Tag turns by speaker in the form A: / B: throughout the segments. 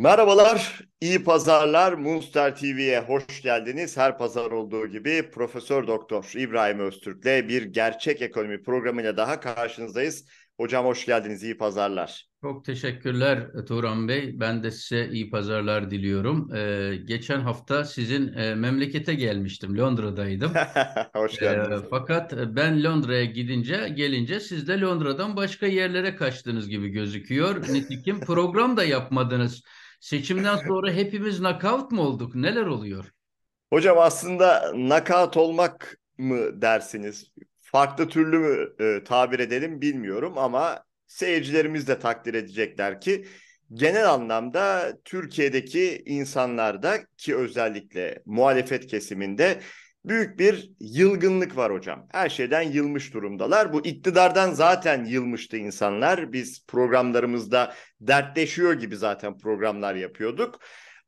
A: Merhabalar, iyi pazarlar. Monster TV'ye hoş geldiniz. Her pazar olduğu gibi Profesör Doktor İbrahim Öztürk'le bir gerçek ekonomi programıyla daha karşınızdayız. Hocam hoş geldiniz, iyi pazarlar.
B: Çok teşekkürler Turan Bey. Ben de size iyi pazarlar diliyorum. Ee, geçen hafta sizin e, memlekete gelmiştim, Londra'daydım. hoş ee, geldiniz. Ee, fakat ben Londra'ya gidince, gelince siz de Londra'dan başka yerlere kaçtınız gibi gözüküyor. Nitekim program da yapmadınız. Seçimden sonra hepimiz nakavt mı olduk? Neler oluyor?
A: Hocam aslında nakavt olmak mı dersiniz? Farklı türlü mü e, tabir edelim bilmiyorum ama seyircilerimiz de takdir edecekler ki genel anlamda Türkiye'deki insanlarda ki özellikle muhalefet kesiminde büyük bir yılgınlık var hocam. Her şeyden yılmış durumdalar. Bu iktidardan zaten yılmıştı insanlar. Biz programlarımızda dertleşiyor gibi zaten programlar yapıyorduk.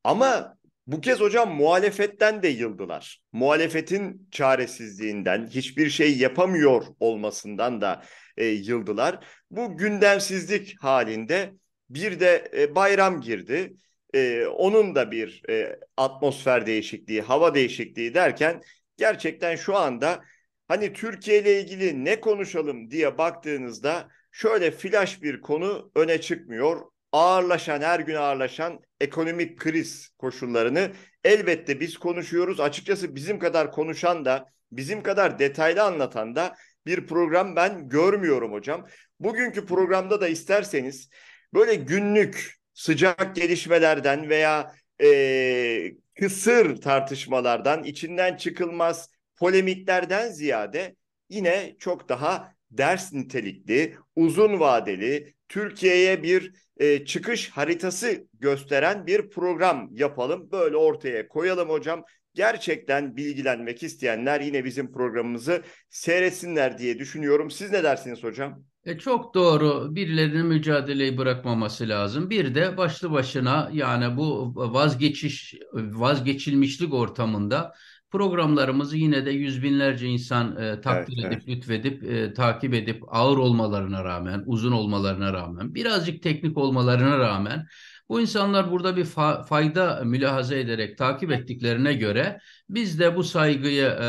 A: Ama bu kez hocam muhalefetten de yıldılar. Muhalefetin çaresizliğinden, hiçbir şey yapamıyor olmasından da e, yıldılar. Bu gündemsizlik halinde bir de e, bayram girdi. E, onun da bir e, atmosfer değişikliği, hava değişikliği derken gerçekten şu anda hani Türkiye ile ilgili ne konuşalım diye baktığınızda şöyle flash bir konu öne çıkmıyor. Ağırlaşan, her gün ağırlaşan ekonomik kriz koşullarını elbette biz konuşuyoruz. Açıkçası bizim kadar konuşan da, bizim kadar detaylı anlatan da bir program ben görmüyorum hocam. Bugünkü programda da isterseniz böyle günlük sıcak gelişmelerden veya e, kısır tartışmalardan, içinden çıkılmaz polemiklerden ziyade yine çok daha ders nitelikli, uzun vadeli, Türkiye'ye bir e, çıkış haritası gösteren bir program yapalım. Böyle ortaya koyalım hocam gerçekten bilgilenmek isteyenler yine bizim programımızı seyretsinler diye düşünüyorum. Siz ne dersiniz hocam?
B: E çok doğru. Birilerinin mücadeleyi bırakmaması lazım. Bir de başlı başına yani bu vazgeçiş vazgeçilmişlik ortamında programlarımızı yine de yüz binlerce insan e, takdir evet, edip evet. lütfedip e, takip edip ağır olmalarına rağmen, uzun olmalarına rağmen, birazcık teknik olmalarına rağmen bu insanlar burada bir fa fayda mülahaza ederek takip ettiklerine göre biz de bu saygıyı e,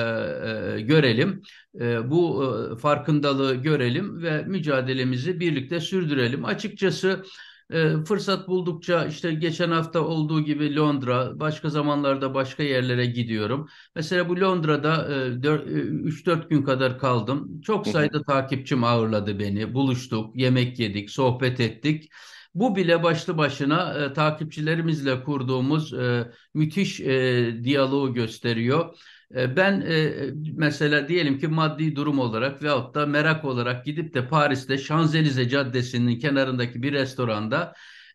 B: e, görelim, e, bu e, farkındalığı görelim ve mücadelemizi birlikte sürdürelim. Açıkçası e, fırsat buldukça işte geçen hafta olduğu gibi Londra, başka zamanlarda başka yerlere gidiyorum. Mesela bu Londra'da 3-4 e, e, gün kadar kaldım. Çok sayıda takipçim ağırladı beni. Buluştuk, yemek yedik, sohbet ettik. Bu bile başlı başına e, takipçilerimizle kurduğumuz e, müthiş e, diyaloğu gösteriyor. E, ben e, mesela diyelim ki maddi durum olarak veyahut da merak olarak gidip de Paris'te Şanzelize Caddesi'nin kenarındaki bir restoranda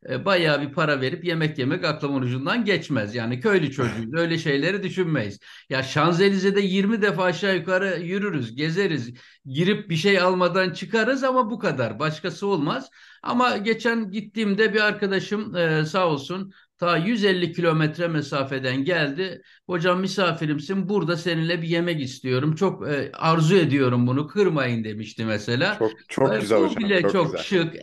B: e, bayağı bir para verip yemek yemek aklımın ucundan geçmez. Yani köylü çocuğuyuz öyle şeyleri düşünmeyiz. Ya Şanzelize'de 20 defa aşağı yukarı yürürüz, gezeriz, girip bir şey almadan çıkarız ama bu kadar. Başkası olmaz. Ama geçen gittiğimde bir arkadaşım e, sağ olsun Ta 150 kilometre mesafeden geldi. Hocam misafirimsin burada seninle bir yemek istiyorum. Çok e, arzu ediyorum bunu kırmayın demişti mesela. Çok,
A: çok e, güzel bu hocam. bile çok, çok güzel. şık.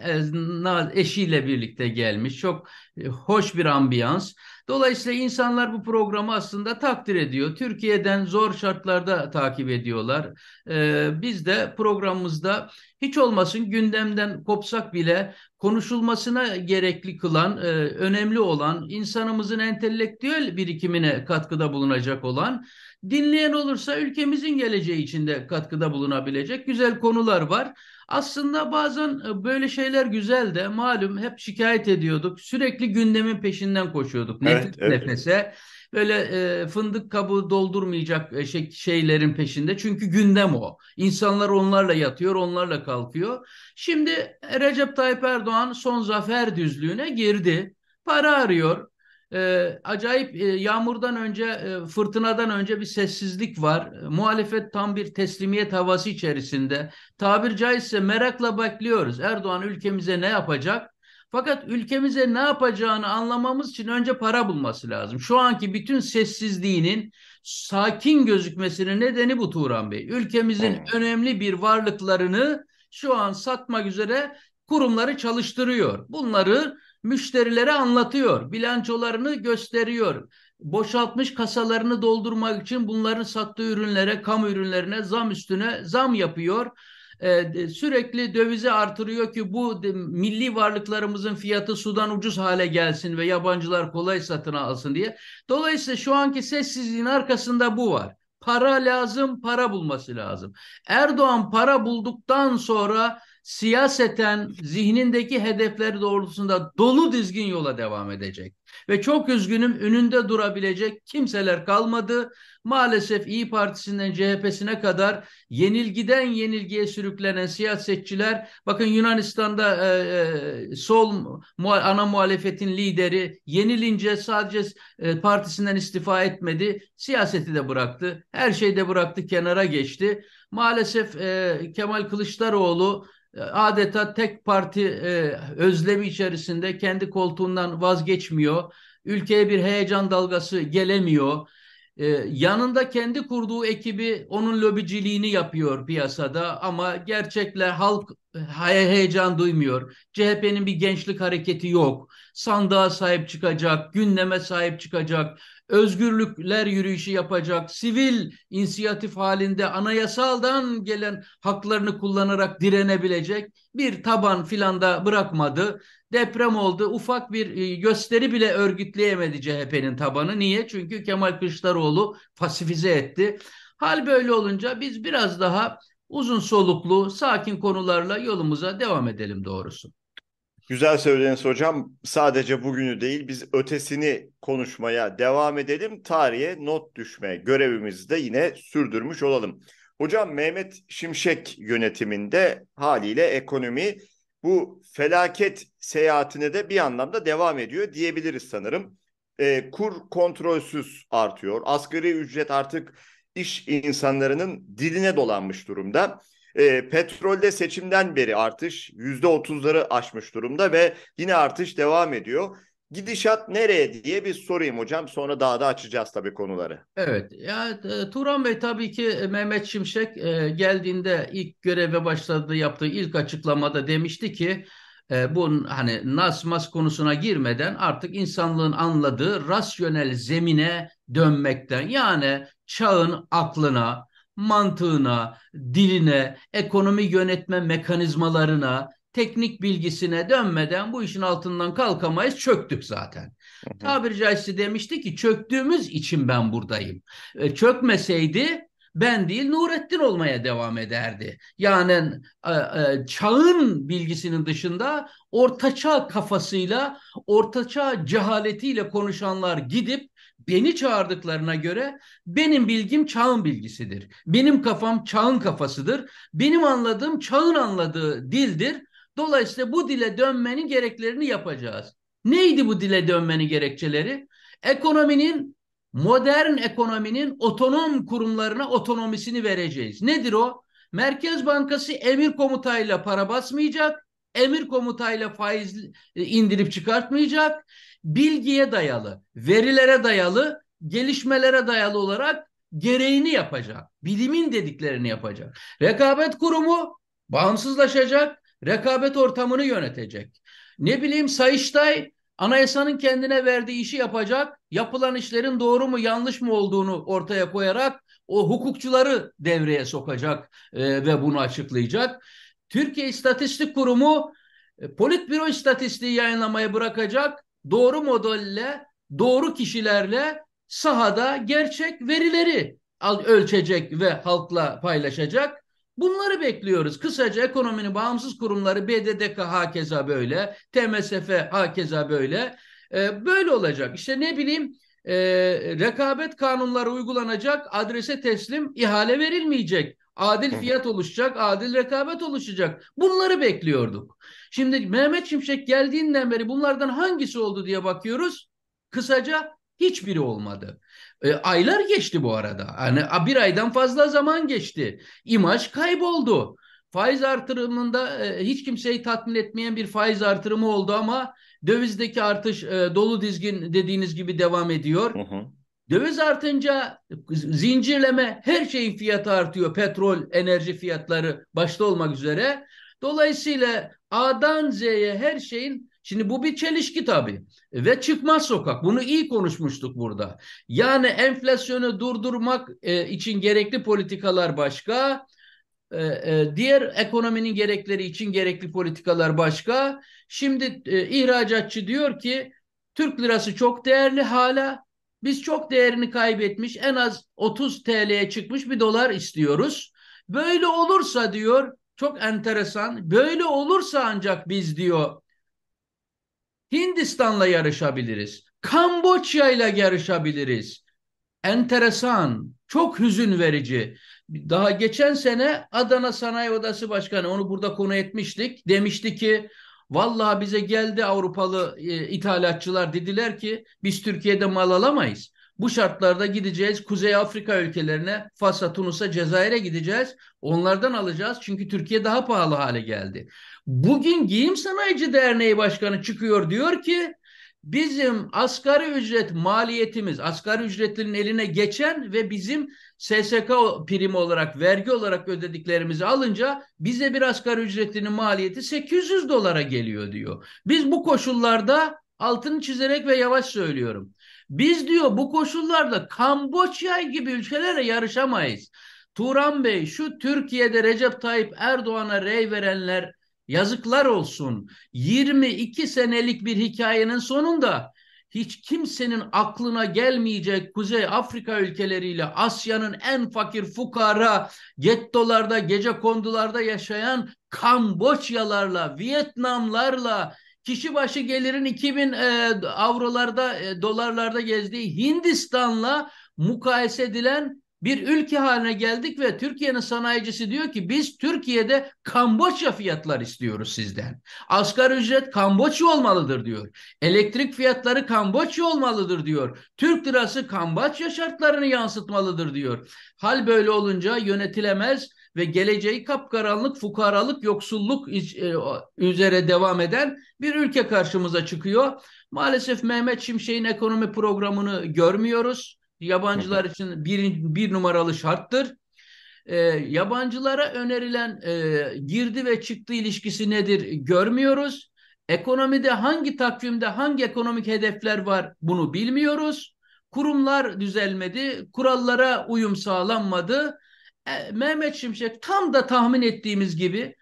B: E, eşiyle birlikte gelmiş. Çok e, hoş bir ambiyans. Dolayısıyla insanlar bu programı aslında takdir ediyor. Türkiye'den zor şartlarda takip ediyorlar. Ee, biz de programımızda hiç olmasın gündemden kopsak bile konuşulmasına gerekli kılan, e, önemli olan, insanımızın entelektüel birikimine katkıda bulunacak olan, dinleyen olursa ülkemizin geleceği içinde katkıda bulunabilecek güzel konular var. Aslında bazen e, böyle şeyler güzel de malum hep şikayet ediyorduk. Sürekli gündemin peşinden koşuyorduk. Evet, nefes evet. nefese böyle e, fındık kabı doldurmayacak e, şey, şeylerin peşinde. Çünkü gündem o. İnsanlar onlarla yatıyor, onlarla kalkıyor. Şimdi Recep Tayyip Erdoğan son zafer düzlüğüne girdi. Para arıyor, e, acayip e, yağmurdan önce, e, fırtınadan önce bir sessizlik var. E, muhalefet tam bir teslimiyet havası içerisinde. Tabir caizse merakla bekliyoruz. Erdoğan ülkemize ne yapacak? Fakat ülkemize ne yapacağını anlamamız için önce para bulması lazım. Şu anki bütün sessizliğinin sakin gözükmesinin nedeni bu Turan Bey. Ülkemizin önemli bir varlıklarını şu an satmak üzere kurumları çalıştırıyor. Bunları müşterilere anlatıyor. Bilançolarını gösteriyor. Boşaltmış kasalarını doldurmak için bunların sattığı ürünlere, kamu ürünlerine zam üstüne zam yapıyor. Ee, sürekli dövizi artırıyor ki bu de, milli varlıklarımızın fiyatı sudan ucuz hale gelsin ve yabancılar kolay satın alsın diye. Dolayısıyla şu anki sessizliğin arkasında bu var. Para lazım, para bulması lazım. Erdoğan para bulduktan sonra siyaseten zihnindeki hedefleri doğrultusunda dolu dizgin yola devam edecek. Ve çok üzgünüm önünde durabilecek kimseler kalmadı. Maalesef İyi Partisi'nden CHP'sine kadar yenilgiden yenilgiye sürüklenen siyasetçiler bakın Yunanistan'da e, e sol muha ana muhalefetin lideri yenilince sadece e, partisinden istifa etmedi. Siyaseti de bıraktı. Her şeyi de bıraktı kenara geçti. Maalesef e, Kemal Kılıçdaroğlu e, adeta tek parti e, özlemi içerisinde kendi koltuğundan vazgeçmiyor. Ülkeye bir heyecan dalgası gelemiyor. E, yanında kendi kurduğu ekibi onun lobiciliğini yapıyor piyasada ama gerçekle halk e, heyecan duymuyor. CHP'nin bir gençlik hareketi yok. Sandığa sahip çıkacak, gündeme sahip çıkacak, özgürlükler yürüyüşü yapacak, sivil inisiyatif halinde anayasaldan gelen haklarını kullanarak direnebilecek bir taban filan da bırakmadı. Deprem oldu. Ufak bir e, gösteri bile örgütleyemedi CHP'nin tabanı. Niye? Çünkü Kemal Kılıçdaroğlu pasifize etti. Hal böyle olunca biz biraz daha uzun soluklu, sakin konularla yolumuza devam edelim doğrusu.
A: Güzel söylediniz hocam. Sadece bugünü değil biz ötesini konuşmaya devam edelim. Tarihe not düşme görevimizi de yine sürdürmüş olalım. Hocam Mehmet Şimşek yönetiminde haliyle ekonomi bu felaket seyahatine de bir anlamda devam ediyor diyebiliriz sanırım. E, kur kontrolsüz artıyor. Asgari ücret artık iş insanlarının diline dolanmış durumda. E, petrolde seçimden beri artış %30'ları aşmış durumda ve yine artış devam ediyor. Gidişat nereye diye bir sorayım hocam. Sonra daha da açacağız tabii konuları. Evet.
B: Ya e, Turan Bey tabii ki e, Mehmet Şimşek e, geldiğinde ilk göreve başladığı yaptığı ilk açıklamada demişti ki e, bu hani nasmas konusuna girmeden artık insanlığın anladığı rasyonel zemine dönmekten yani çağın aklına mantığına, diline, ekonomi yönetme mekanizmalarına, teknik bilgisine dönmeden bu işin altından kalkamayız çöktük zaten. Hı hı. Tabiri caizse demişti ki çöktüğümüz için ben buradayım. E, çökmeseydi ben değil Nurettin olmaya devam ederdi. Yani e, e, çağın bilgisinin dışında ortaçağ kafasıyla, ortaçağ cehaletiyle konuşanlar gidip beni çağırdıklarına göre benim bilgim çağın bilgisidir. Benim kafam çağın kafasıdır. Benim anladığım çağın anladığı dildir. Dolayısıyla bu dile dönmenin gereklerini yapacağız. Neydi bu dile dönmenin gerekçeleri? Ekonominin modern ekonominin otonom kurumlarına otonomisini vereceğiz. Nedir o? Merkez Bankası emir komutayla para basmayacak, emir komutayla faiz e, indirip çıkartmayacak, bilgiye dayalı, verilere dayalı, gelişmelere dayalı olarak gereğini yapacak. Bilimin dediklerini yapacak. Rekabet kurumu bağımsızlaşacak, rekabet ortamını yönetecek. Ne bileyim Sayıştay anayasanın kendine verdiği işi yapacak, yapılan işlerin doğru mu yanlış mı olduğunu ortaya koyarak o hukukçuları devreye sokacak e, ve bunu açıklayacak. Türkiye İstatistik Kurumu e, Politbüro istatistiği yayınlamaya bırakacak doğru modelle, doğru kişilerle sahada gerçek verileri ölçecek ve halkla paylaşacak. Bunları bekliyoruz. Kısaca ekonominin bağımsız kurumları BDDK hakeza böyle, TMSF hakeza böyle. Ee, böyle olacak. İşte ne bileyim e, rekabet kanunları uygulanacak, adrese teslim ihale verilmeyecek. Adil fiyat oluşacak, adil rekabet oluşacak. Bunları bekliyorduk. Şimdi Mehmet Şimşek geldiğinden beri bunlardan hangisi oldu diye bakıyoruz. Kısaca hiçbiri olmadı. E, aylar geçti bu arada. Yani bir aydan fazla zaman geçti. İmaj kayboldu. Faiz artırımında e, hiç kimseyi tatmin etmeyen bir faiz artırımı oldu ama dövizdeki artış e, dolu dizgin dediğiniz gibi devam ediyor. Hı hı. Döviz artınca zincirleme her şeyin fiyatı artıyor. Petrol, enerji fiyatları başta olmak üzere. Dolayısıyla A'dan Z'ye her şeyin Şimdi bu bir çelişki tabii ve çıkmaz sokak. Bunu iyi konuşmuştuk burada. Yani enflasyonu durdurmak e, için gerekli politikalar başka, e, e, diğer ekonominin gerekleri için gerekli politikalar başka. Şimdi e, ihracatçı diyor ki Türk lirası çok değerli hala biz çok değerini kaybetmiş en az 30 TL'ye çıkmış bir dolar istiyoruz. Böyle olursa diyor çok enteresan böyle olursa ancak biz diyor Hindistan'la yarışabiliriz. Kamboçya ile yarışabiliriz. Enteresan, çok hüzün verici. Daha geçen sene Adana Sanayi Odası Başkanı onu burada konu etmiştik. Demişti ki Vallahi bize geldi Avrupalı e, ithalatçılar dediler ki biz Türkiye'de mal alamayız. Bu şartlarda gideceğiz Kuzey Afrika ülkelerine, Fas'a, Tunus'a, Cezayir'e gideceğiz. Onlardan alacağız çünkü Türkiye daha pahalı hale geldi. Bugün Giyim Sanayici Derneği Başkanı çıkıyor diyor ki bizim asgari ücret maliyetimiz, asgari ücretlinin eline geçen ve bizim SSK primi olarak, vergi olarak ödediklerimizi alınca bize bir asgari ücretinin maliyeti 800 dolara geliyor diyor. Biz bu koşullarda altını çizerek ve yavaş söylüyorum. Biz diyor bu koşullarda Kamboçya gibi ülkelere yarışamayız. Turan Bey şu Türkiye'de Recep Tayyip Erdoğan'a rey verenler yazıklar olsun. 22 senelik bir hikayenin sonunda hiç kimsenin aklına gelmeyecek Kuzey Afrika ülkeleriyle Asya'nın en fakir fukara, gettolarda, gece kondularda yaşayan Kamboçyalarla, Vietnamlarla, kişi başı gelirin 2000 e, avrolarda, e, dolarlarda gezdiği Hindistan'la mukayese edilen bir ülke haline geldik ve Türkiye'nin sanayicisi diyor ki biz Türkiye'de Kamboçya fiyatlar istiyoruz sizden. Asgari ücret Kamboçya olmalıdır diyor. Elektrik fiyatları Kamboçya olmalıdır diyor. Türk lirası Kamboçya şartlarını yansıtmalıdır diyor. Hal böyle olunca yönetilemez ve geleceği kapkaranlık, fukaralık, yoksulluk e, üzere devam eden bir ülke karşımıza çıkıyor. Maalesef Mehmet Şimşek'in ekonomi programını görmüyoruz. Yabancılar için bir, bir numaralı şarttır. E, yabancılara önerilen e, girdi ve çıktı ilişkisi nedir görmüyoruz. Ekonomide hangi takvimde hangi ekonomik hedefler var bunu bilmiyoruz. Kurumlar düzelmedi, kurallara uyum sağlanmadı. E, Mehmet Şimşek tam da tahmin ettiğimiz gibi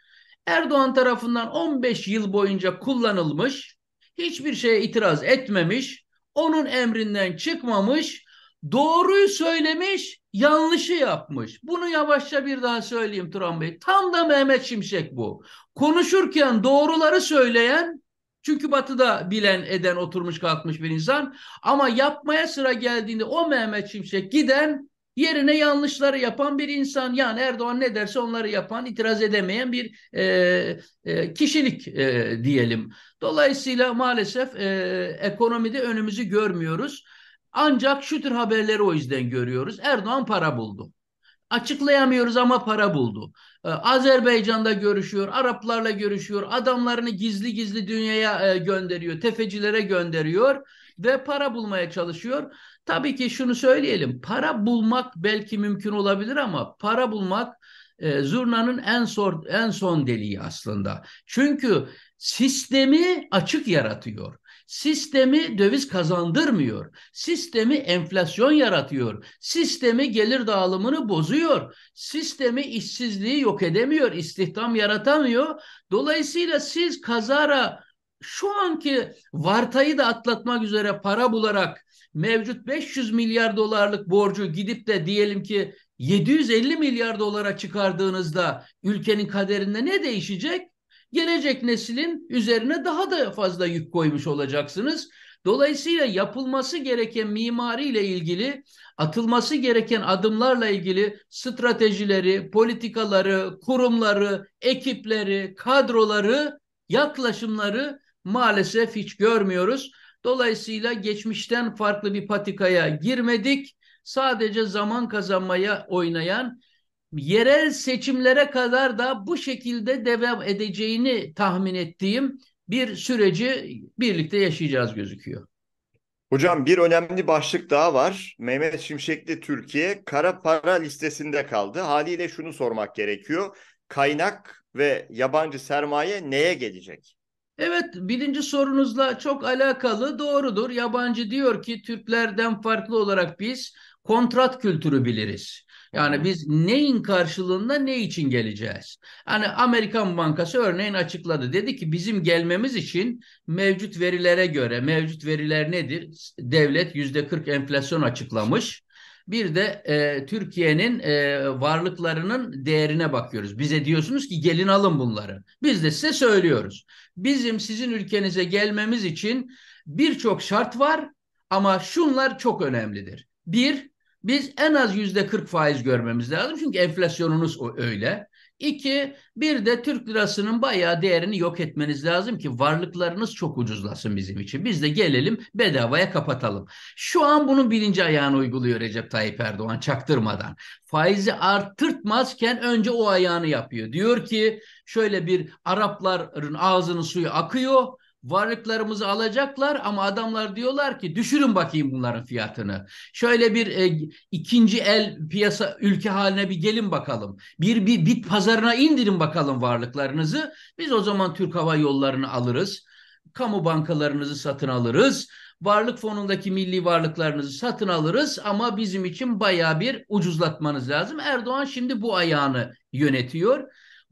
B: Erdoğan tarafından 15 yıl boyunca kullanılmış, hiçbir şeye itiraz etmemiş, onun emrinden çıkmamış Doğruyu söylemiş, yanlışı yapmış. Bunu yavaşça bir daha söyleyeyim Turan Bey. Tam da Mehmet Şimşek bu. Konuşurken doğruları söyleyen, çünkü batıda bilen eden oturmuş kalkmış bir insan. Ama yapmaya sıra geldiğinde o Mehmet Şimşek giden yerine yanlışları yapan bir insan. Yani Erdoğan ne derse onları yapan, itiraz edemeyen bir e, e, kişilik e, diyelim. Dolayısıyla maalesef e, ekonomide önümüzü görmüyoruz. Ancak şu tür haberleri o yüzden görüyoruz. Erdoğan para buldu. Açıklayamıyoruz ama para buldu. Ee, Azerbaycan'da görüşüyor, Araplarla görüşüyor, adamlarını gizli gizli dünyaya e, gönderiyor, tefecilere gönderiyor ve para bulmaya çalışıyor. Tabii ki şunu söyleyelim, para bulmak belki mümkün olabilir ama para bulmak e, zurnanın en son en son deliği aslında. Çünkü sistemi açık yaratıyor. Sistemi döviz kazandırmıyor. Sistemi enflasyon yaratıyor. Sistemi gelir dağılımını bozuyor. Sistemi işsizliği yok edemiyor, istihdam yaratamıyor. Dolayısıyla siz kazara şu anki vartayı da atlatmak üzere para bularak mevcut 500 milyar dolarlık borcu gidip de diyelim ki 750 milyar dolara çıkardığınızda ülkenin kaderinde ne değişecek? gelecek neslin üzerine daha da fazla yük koymuş olacaksınız. Dolayısıyla yapılması gereken mimari ile ilgili, atılması gereken adımlarla ilgili stratejileri, politikaları, kurumları, ekipleri, kadroları, yaklaşımları maalesef hiç görmüyoruz. Dolayısıyla geçmişten farklı bir patikaya girmedik. Sadece zaman kazanmaya oynayan yerel seçimlere kadar da bu şekilde devam edeceğini tahmin ettiğim bir süreci birlikte yaşayacağız gözüküyor.
A: Hocam bir önemli başlık daha var. Mehmet Şimşekli Türkiye kara para listesinde kaldı. Haliyle şunu sormak gerekiyor. Kaynak ve yabancı sermaye neye gelecek?
B: Evet birinci sorunuzla çok alakalı doğrudur. Yabancı diyor ki Türklerden farklı olarak biz kontrat kültürü biliriz. Yani biz neyin karşılığında ne için geleceğiz? Hani Amerikan Bankası örneğin açıkladı. Dedi ki bizim gelmemiz için mevcut verilere göre mevcut veriler nedir? Devlet yüzde 40 enflasyon açıklamış. Bir de e, Türkiye'nin e, varlıklarının değerine bakıyoruz. Bize diyorsunuz ki gelin alın bunları. Biz de size söylüyoruz. Bizim sizin ülkenize gelmemiz için birçok şart var ama şunlar çok önemlidir. Bir, biz en az yüzde 40 faiz görmemiz lazım çünkü enflasyonunuz öyle. İki, bir de Türk lirasının bayağı değerini yok etmeniz lazım ki varlıklarınız çok ucuzlasın bizim için. Biz de gelelim bedavaya kapatalım. Şu an bunun birinci ayağını uyguluyor Recep Tayyip Erdoğan çaktırmadan. Faizi arttırtmazken önce o ayağını yapıyor. Diyor ki şöyle bir Arapların ağzının suyu akıyor varlıklarımızı alacaklar ama adamlar diyorlar ki düşürün bakayım bunların fiyatını. Şöyle bir e, ikinci el piyasa ülke haline bir gelin bakalım. Bir, bir bit pazarına indirin bakalım varlıklarınızı. Biz o zaman Türk Hava Yolları'nı alırız. Kamu bankalarınızı satın alırız. Varlık fonundaki milli varlıklarınızı satın alırız ama bizim için baya bir ucuzlatmanız lazım. Erdoğan şimdi bu ayağını yönetiyor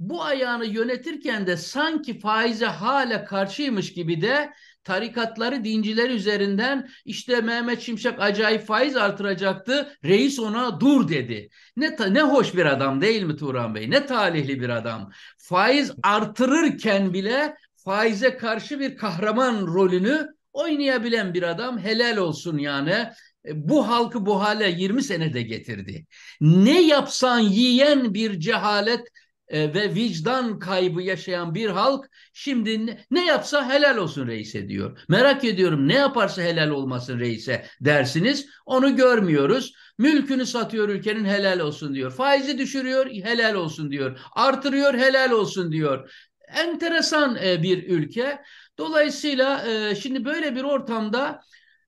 B: bu ayağını yönetirken de sanki faize hala karşıymış gibi de tarikatları, dinciler üzerinden işte Mehmet Şimşek acayip faiz artıracaktı. Reis ona dur dedi. Ne ne hoş bir adam değil mi Turan Bey? Ne talihli bir adam. Faiz artırırken bile faize karşı bir kahraman rolünü oynayabilen bir adam helal olsun yani. E, bu halkı bu hale 20 senede getirdi. Ne yapsan yiyen bir cehalet ee, ve vicdan kaybı yaşayan bir halk şimdi ne yapsa helal olsun reise diyor. Merak ediyorum ne yaparsa helal olmasın reise dersiniz. Onu görmüyoruz. Mülkünü satıyor ülkenin helal olsun diyor. Faizi düşürüyor helal olsun diyor. Artırıyor helal olsun diyor. Enteresan e, bir ülke. Dolayısıyla e, şimdi böyle bir ortamda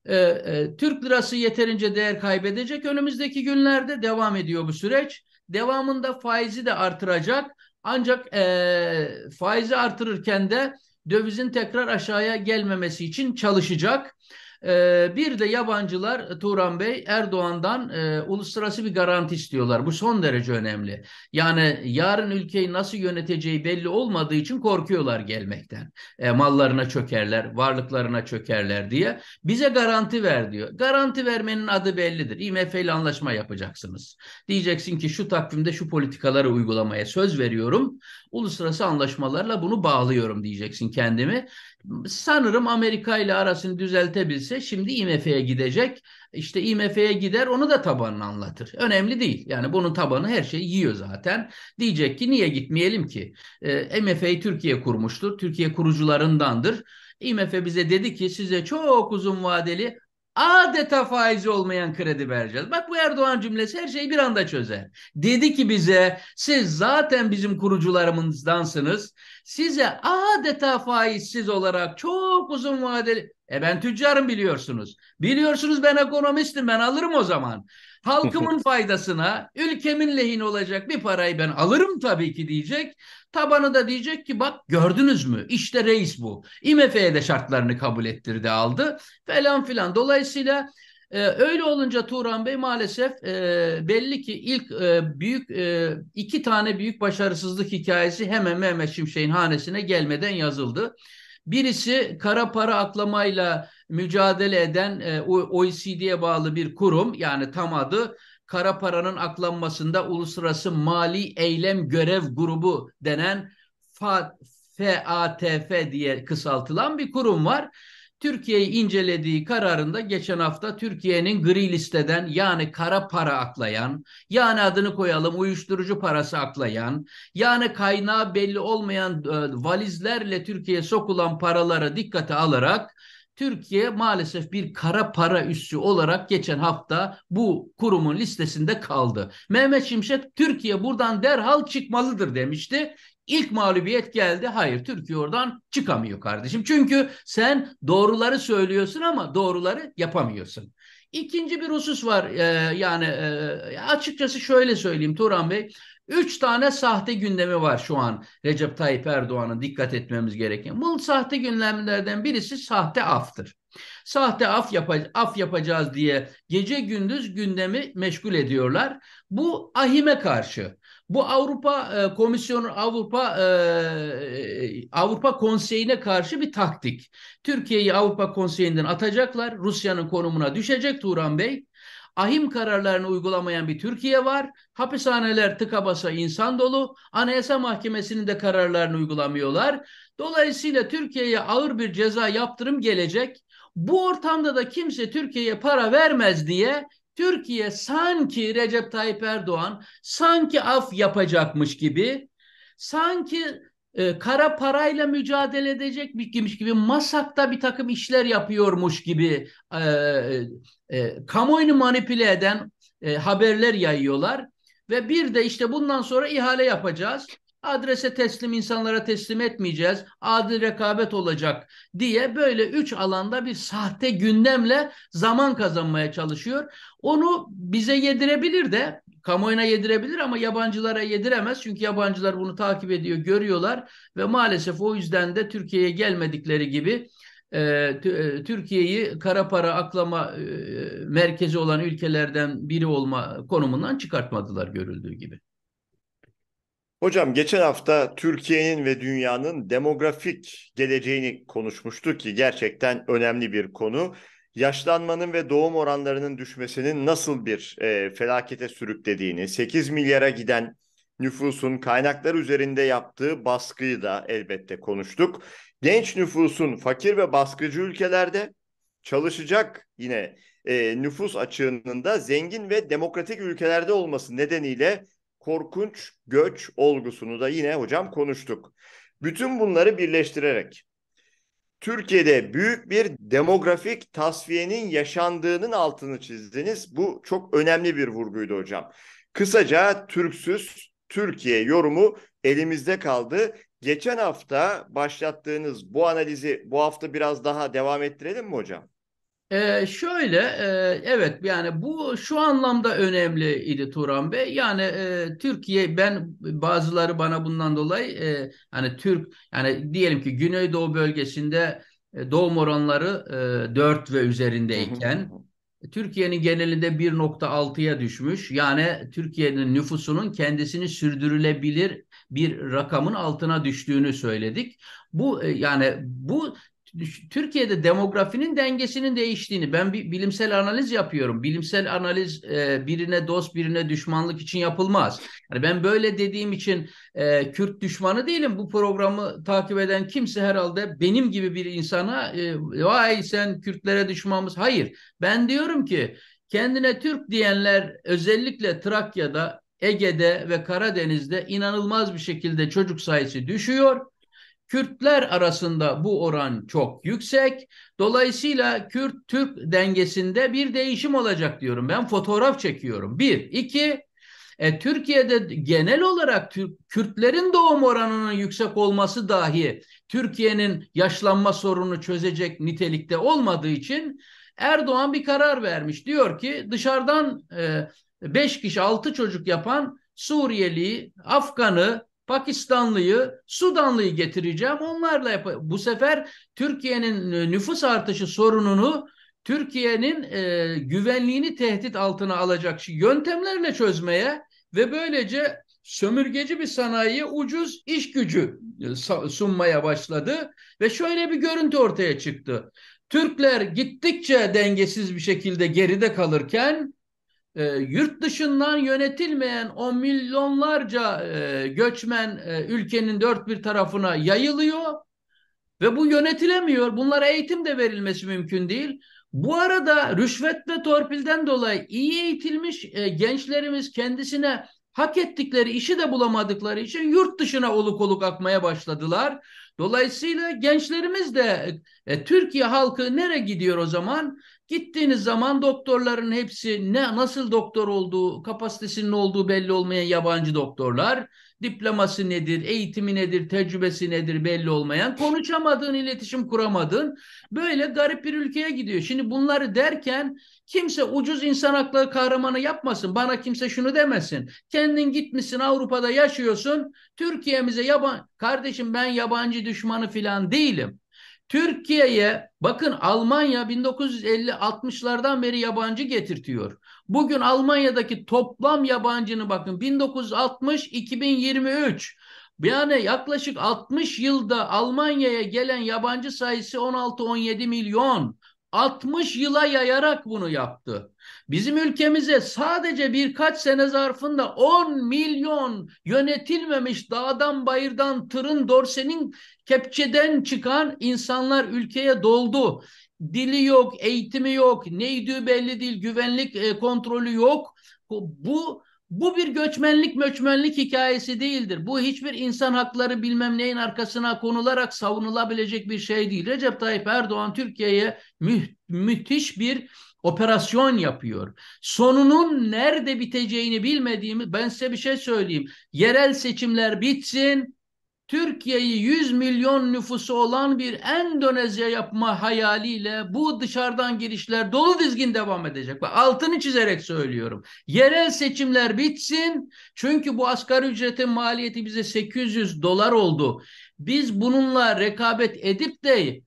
B: e, Türk lirası yeterince değer kaybedecek. Önümüzdeki günlerde devam ediyor bu süreç. Devamında faizi de artıracak. Ancak e, faizi artırırken de dövizin tekrar aşağıya gelmemesi için çalışacak. Ee, bir de yabancılar e, Turan Bey Erdoğan'dan e, uluslararası bir garanti istiyorlar. Bu son derece önemli. Yani yarın ülkeyi nasıl yöneteceği belli olmadığı için korkuyorlar gelmekten. E, mallarına çökerler, varlıklarına çökerler diye. Bize garanti ver diyor. Garanti vermenin adı bellidir. IMF ile anlaşma yapacaksınız. Diyeceksin ki şu takvimde şu politikaları uygulamaya söz veriyorum. Uluslararası anlaşmalarla bunu bağlıyorum diyeceksin kendimi sanırım Amerika ile arasını düzeltebilse şimdi IMF'ye gidecek. İşte IMF'ye gider onu da tabanını anlatır. Önemli değil. Yani bunun tabanı her şeyi yiyor zaten. Diyecek ki niye gitmeyelim ki? E, ee, IMF'yi Türkiye kurmuştur. Türkiye kurucularındandır. IMF bize dedi ki size çok uzun vadeli adeta faizi olmayan kredi vereceğiz. Bak bu Erdoğan cümlesi her şeyi bir anda çözer. Dedi ki bize siz zaten bizim kurucularımızdansınız. Size adeta faizsiz olarak çok uzun vadeli e ben tüccarım biliyorsunuz. Biliyorsunuz ben ekonomistim ben alırım o zaman. Halkımın faydasına ülkemin lehine olacak bir parayı ben alırım tabii ki diyecek. Tabanı da diyecek ki bak gördünüz mü işte reis bu. IMF'ye de şartlarını kabul ettirdi aldı falan filan. Dolayısıyla ee, öyle olunca Turan Bey maalesef e, belli ki ilk e, büyük e, iki tane büyük başarısızlık hikayesi hemen Mehmet Şimşek'in hanesine gelmeden yazıldı. Birisi kara para aklamayla mücadele eden e, OECD'ye bağlı bir kurum yani tam adı kara paranın aklanmasında uluslararası mali eylem görev grubu denen FATF diye kısaltılan bir kurum var. Türkiye'yi incelediği kararında geçen hafta Türkiye'nin gri listeden yani kara para aklayan, yani adını koyalım uyuşturucu parası aklayan, yani kaynağı belli olmayan e, valizlerle Türkiye'ye sokulan paralara dikkate alarak Türkiye maalesef bir kara para üssü olarak geçen hafta bu kurumun listesinde kaldı. Mehmet Şimşek Türkiye buradan derhal çıkmalıdır demişti. İlk mağlubiyet geldi. Hayır Türkiye oradan çıkamıyor kardeşim. Çünkü sen doğruları söylüyorsun ama doğruları yapamıyorsun. İkinci bir husus var. Ee, yani e, açıkçası şöyle söyleyeyim Turan Bey. Üç tane sahte gündemi var şu an Recep Tayyip Erdoğan'ın dikkat etmemiz gereken. Bu sahte gündemlerden birisi sahte aftır. Sahte af, yapa, af yapacağız diye gece gündüz gündemi meşgul ediyorlar. Bu ahime karşı. Bu Avrupa e, Komisyonu Avrupa e, e Avrupa Konseyi'ne karşı bir taktik. Türkiye'yi Avrupa Konseyi'nden atacaklar. Rusya'nın konumuna düşecek Turan Bey ahim kararlarını uygulamayan bir Türkiye var. Hapishaneler tıka basa insan dolu. Anayasa Mahkemesi'nin de kararlarını uygulamıyorlar. Dolayısıyla Türkiye'ye ağır bir ceza yaptırım gelecek. Bu ortamda da kimse Türkiye'ye para vermez diye Türkiye sanki Recep Tayyip Erdoğan sanki af yapacakmış gibi sanki e, kara parayla mücadele edecek bir edecekmiş gibi masakta bir takım işler yapıyormuş gibi e, e, kamuoyunu manipüle eden e, haberler yayıyorlar. Ve bir de işte bundan sonra ihale yapacağız. Adrese teslim insanlara teslim etmeyeceğiz. Adil rekabet olacak diye böyle üç alanda bir sahte gündemle zaman kazanmaya çalışıyor. Onu bize yedirebilir de kamuoyuna yedirebilir ama yabancılara yediremez. Çünkü yabancılar bunu takip ediyor, görüyorlar ve maalesef o yüzden de Türkiye'ye gelmedikleri gibi e, e, Türkiye'yi kara para aklama e, merkezi olan ülkelerden biri olma konumundan çıkartmadılar görüldüğü
A: gibi. Hocam geçen hafta Türkiye'nin ve dünyanın demografik geleceğini konuşmuştuk ki gerçekten önemli bir konu yaşlanmanın ve doğum oranlarının düşmesinin nasıl bir e, felakete sürüklediğini, 8 milyara giden nüfusun kaynaklar üzerinde yaptığı baskıyı da elbette konuştuk. Genç nüfusun fakir ve baskıcı ülkelerde çalışacak yine e, nüfus açığının da zengin ve demokratik ülkelerde olması nedeniyle korkunç göç olgusunu da yine hocam konuştuk. Bütün bunları birleştirerek Türkiye'de büyük bir demografik tasfiyenin yaşandığının altını çizdiniz. Bu çok önemli bir vurguydu hocam. Kısaca Türksüz Türkiye yorumu elimizde kaldı. Geçen hafta başlattığınız bu analizi bu hafta biraz daha devam ettirelim mi hocam?
B: Ee, şöyle, e, evet yani bu şu anlamda önemli idi Turan Bey. Yani e, Türkiye, ben bazıları bana bundan dolayı e, hani Türk, yani diyelim ki Güneydoğu bölgesinde e, doğum oranları e, 4 ve üzerindeyken Türkiye'nin genelinde 1.6'ya düşmüş. Yani Türkiye'nin nüfusunun kendisini sürdürülebilir bir rakamın altına düştüğünü söyledik. Bu e, yani bu Türkiye'de demografinin dengesinin değiştiğini ben bir bilimsel analiz yapıyorum. Bilimsel analiz e, birine dost birine düşmanlık için yapılmaz. Yani ben böyle dediğim için e, Kürt düşmanı değilim. Bu programı takip eden kimse herhalde benim gibi bir insana e, vay sen Kürtlere düşmanız" Hayır. Ben diyorum ki kendine Türk diyenler özellikle Trakya'da, Ege'de ve Karadeniz'de inanılmaz bir şekilde çocuk sayısı düşüyor Kürtler arasında bu oran çok yüksek. Dolayısıyla Kürt-Türk dengesinde bir değişim olacak diyorum. Ben fotoğraf çekiyorum. Bir. iki. E, Türkiye'de genel olarak Türk, Kürtlerin doğum oranının yüksek olması dahi Türkiye'nin yaşlanma sorunu çözecek nitelikte olmadığı için Erdoğan bir karar vermiş. Diyor ki dışarıdan 5 e, kişi 6 çocuk yapan Suriyeli, Afgan'ı, Pakistanlıyı, Sudanlıyı getireceğim. Onlarla yap bu sefer Türkiye'nin e, nüfus artışı sorununu Türkiye'nin e, güvenliğini tehdit altına alacak yöntemlerle çözmeye ve böylece sömürgeci bir sanayiye ucuz iş gücü e, sunmaya başladı ve şöyle bir görüntü ortaya çıktı. Türkler gittikçe dengesiz bir şekilde geride kalırken e, yurt dışından yönetilmeyen on milyonlarca e, göçmen e, ülkenin dört bir tarafına yayılıyor ve bu yönetilemiyor. Bunlara eğitim de verilmesi mümkün değil. Bu arada rüşvet ve torpilden dolayı iyi eğitilmiş e, gençlerimiz kendisine hak ettikleri işi de bulamadıkları için yurt dışına oluk oluk akmaya başladılar. Dolayısıyla gençlerimiz de e, Türkiye halkı nereye gidiyor o zaman? Gittiğiniz zaman doktorların hepsi ne nasıl doktor olduğu, kapasitesinin olduğu belli olmayan yabancı doktorlar, diploması nedir, eğitimi nedir, tecrübesi nedir belli olmayan, konuşamadığın, iletişim kuramadığın böyle garip bir ülkeye gidiyor. Şimdi bunları derken kimse ucuz insan hakları kahramanı yapmasın. Bana kimse şunu demesin. Kendin gitmişsin Avrupa'da yaşıyorsun. Türkiye'mize yaban kardeşim ben yabancı düşmanı filan değilim. Türkiye'ye bakın Almanya 1950-60'lardan beri yabancı getirtiyor. Bugün Almanya'daki toplam yabancını bakın 1960-2023 yani yaklaşık 60 yılda Almanya'ya gelen yabancı sayısı 16-17 milyon. 60 yıla yayarak bunu yaptı. Bizim ülkemize sadece birkaç sene zarfında 10 milyon yönetilmemiş dağdan bayırdan tırın dorsenin Kepçeden çıkan insanlar ülkeye doldu. Dili yok, eğitimi yok, neydi belli değil, güvenlik e, kontrolü yok. Bu bu bir göçmenlik möçmenlik hikayesi değildir. Bu hiçbir insan hakları bilmem neyin arkasına konularak savunulabilecek bir şey değil. Recep Tayyip Erdoğan Türkiye'ye müh müthiş bir operasyon yapıyor. Sonunun nerede biteceğini bilmediğimi ben size bir şey söyleyeyim. Yerel seçimler bitsin, Türkiye'yi 100 milyon nüfusu olan bir Endonezya yapma hayaliyle bu dışarıdan girişler dolu dizgin devam edecek. Bak, altını çizerek söylüyorum. Yerel seçimler bitsin çünkü bu asgari ücretin maliyeti bize 800 dolar oldu. Biz bununla rekabet edip de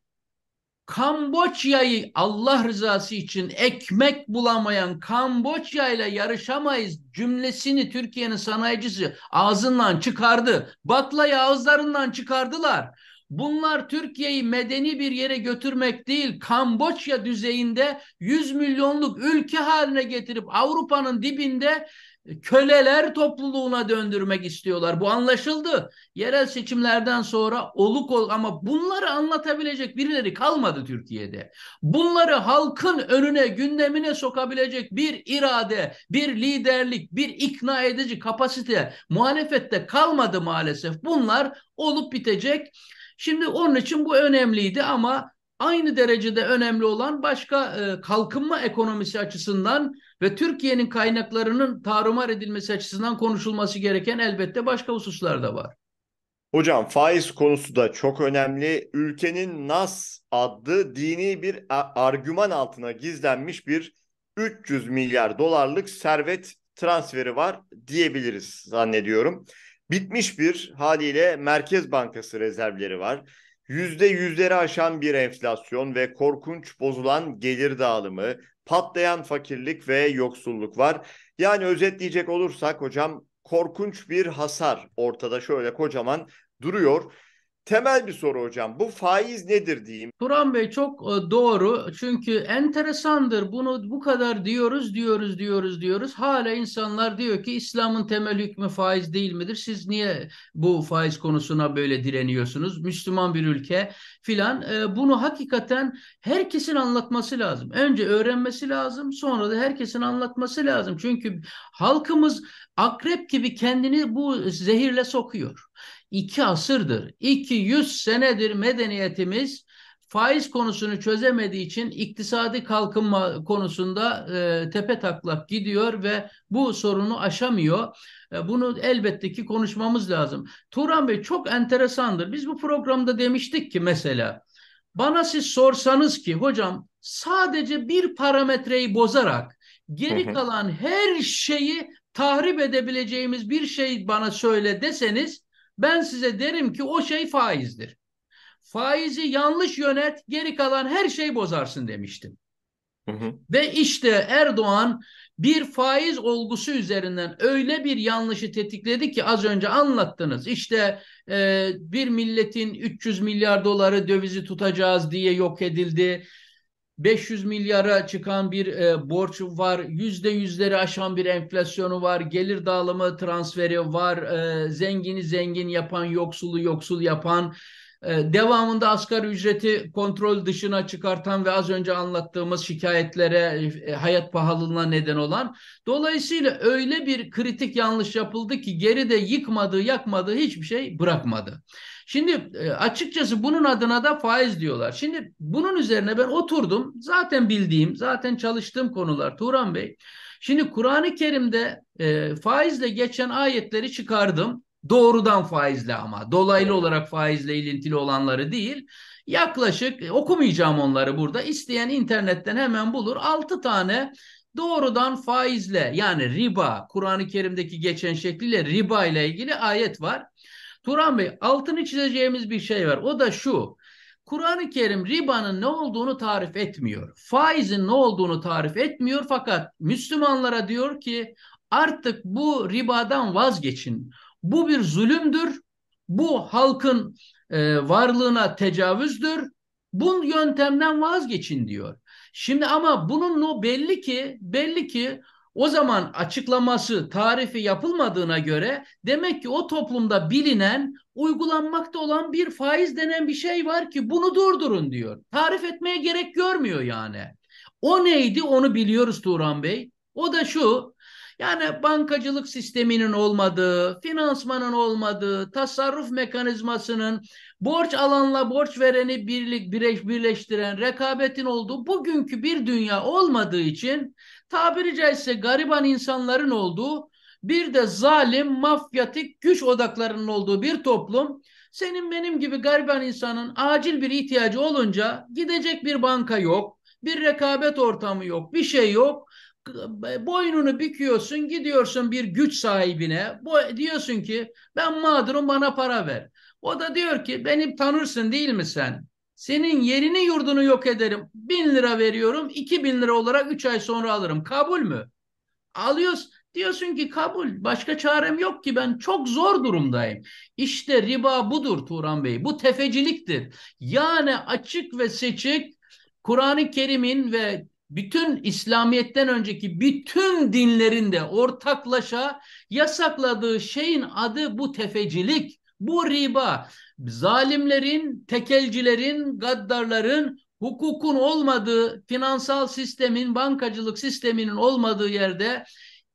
B: Kamboçya'yı Allah rızası için ekmek bulamayan Kamboçya ile yarışamayız cümlesini Türkiye'nin sanayicisi ağzından çıkardı. Baklayı ağızlarından çıkardılar. Bunlar Türkiye'yi medeni bir yere götürmek değil, Kamboçya düzeyinde 100 milyonluk ülke haline getirip Avrupa'nın dibinde e, köleler topluluğuna döndürmek istiyorlar. Bu anlaşıldı. Yerel seçimlerden sonra oluk ol ama bunları anlatabilecek birileri kalmadı Türkiye'de. Bunları halkın önüne, gündemine sokabilecek bir irade, bir liderlik, bir ikna edici kapasite muhalefette kalmadı maalesef. Bunlar olup bitecek. Şimdi onun için bu önemliydi ama Aynı derecede önemli olan başka e, kalkınma ekonomisi açısından ve Türkiye'nin kaynaklarının tarumar edilmesi açısından konuşulması gereken elbette başka hususlar da var.
A: Hocam faiz konusu da çok önemli. Ülkenin Nas adlı dini bir e, argüman altına gizlenmiş bir 300 milyar dolarlık servet transferi var diyebiliriz zannediyorum. Bitmiş bir haliyle Merkez Bankası rezervleri var. Yüzde yüzleri aşan bir enflasyon ve korkunç bozulan gelir dağılımı, patlayan fakirlik ve yoksulluk var. Yani özetleyecek olursak hocam korkunç bir hasar ortada şöyle kocaman duruyor temel bir soru hocam. Bu faiz nedir diyeyim?
B: Turan Bey çok e, doğru. Çünkü enteresandır. Bunu bu kadar diyoruz, diyoruz, diyoruz, diyoruz. Hala insanlar diyor ki İslam'ın temel hükmü faiz değil midir? Siz niye bu faiz konusuna böyle direniyorsunuz? Müslüman bir ülke filan. E, bunu hakikaten herkesin anlatması lazım. Önce öğrenmesi lazım. Sonra da herkesin anlatması lazım. Çünkü halkımız akrep gibi kendini bu zehirle sokuyor iki asırdır, 200 senedir medeniyetimiz faiz konusunu çözemediği için iktisadi kalkınma konusunda e, tepe taklak gidiyor ve bu sorunu aşamıyor. E, bunu elbette ki konuşmamız lazım. Turan Bey çok enteresandır. Biz bu programda demiştik ki mesela bana siz sorsanız ki hocam sadece bir parametreyi bozarak geri kalan her şeyi tahrip edebileceğimiz bir şey bana söyle deseniz ben size derim ki o şey faizdir. Faizi yanlış yönet, geri kalan her şey bozarsın demiştim. Hı hı. Ve işte Erdoğan bir faiz olgusu üzerinden öyle bir yanlışı tetikledi ki az önce anlattınız. İşte e, bir milletin 300 milyar doları dövizi tutacağız diye yok edildi. 500 milyara çıkan bir e, borç var, yüzde yüzleri aşan bir enflasyonu var, gelir dağılımı transferi var, e, zengini zengin yapan, yoksulu yoksul yapan, e, devamında asgari ücreti kontrol dışına çıkartan ve az önce anlattığımız şikayetlere, e, hayat pahalılığına neden olan. Dolayısıyla öyle bir kritik yanlış yapıldı ki geride yıkmadığı, yakmadığı hiçbir şey bırakmadı. Şimdi e, açıkçası bunun adına da faiz diyorlar. Şimdi bunun üzerine ben oturdum. Zaten bildiğim, zaten çalıştığım konular Turan Bey. Şimdi Kur'an-ı Kerim'de e, faizle geçen ayetleri çıkardım. Doğrudan faizle ama dolaylı olarak faizle ilintili olanları değil. Yaklaşık e, okumayacağım onları burada. İsteyen internetten hemen bulur. 6 tane doğrudan faizle yani riba Kur'an-ı Kerim'deki geçen şekliyle riba ile ilgili ayet var. Turan Bey altını çizeceğimiz bir şey var. O da şu. Kur'an-ı Kerim ribanın ne olduğunu tarif etmiyor. Faizin ne olduğunu tarif etmiyor fakat Müslümanlara diyor ki artık bu ribadan vazgeçin. Bu bir zulümdür. Bu halkın e, varlığına tecavüzdür. Bu yöntemden vazgeçin diyor. Şimdi ama bunun belli ki belli ki o zaman açıklaması, tarifi yapılmadığına göre demek ki o toplumda bilinen, uygulanmakta olan bir faiz denen bir şey var ki bunu durdurun diyor. Tarif etmeye gerek görmüyor yani. O neydi onu biliyoruz Turan Bey. O da şu, yani bankacılık sisteminin olmadığı, finansmanın olmadığı, tasarruf mekanizmasının borç alanla borç vereni birlik birleş, birleştiren rekabetin olduğu bugünkü bir dünya olmadığı için tabiri caizse gariban insanların olduğu bir de zalim, mafyatik güç odaklarının olduğu bir toplum senin benim gibi gariban insanın acil bir ihtiyacı olunca gidecek bir banka yok, bir rekabet ortamı yok, bir şey yok. Boynunu büküyorsun, gidiyorsun bir güç sahibine. Diyorsun ki ben mağdurum bana para ver. O da diyor ki beni tanırsın değil mi sen? Senin yerini yurdunu yok ederim. Bin lira veriyorum. iki bin lira olarak üç ay sonra alırım. Kabul mü? Alıyoruz. Diyorsun ki kabul. Başka çarem yok ki ben çok zor durumdayım. İşte riba budur Turan Bey. Bu tefeciliktir. Yani açık ve seçik Kur'an-ı Kerim'in ve bütün İslamiyet'ten önceki bütün dinlerinde ortaklaşa yasakladığı şeyin adı bu tefecilik. Bu riba zalimlerin, tekelcilerin, gaddarların hukukun olmadığı, finansal sistemin, bankacılık sisteminin olmadığı yerde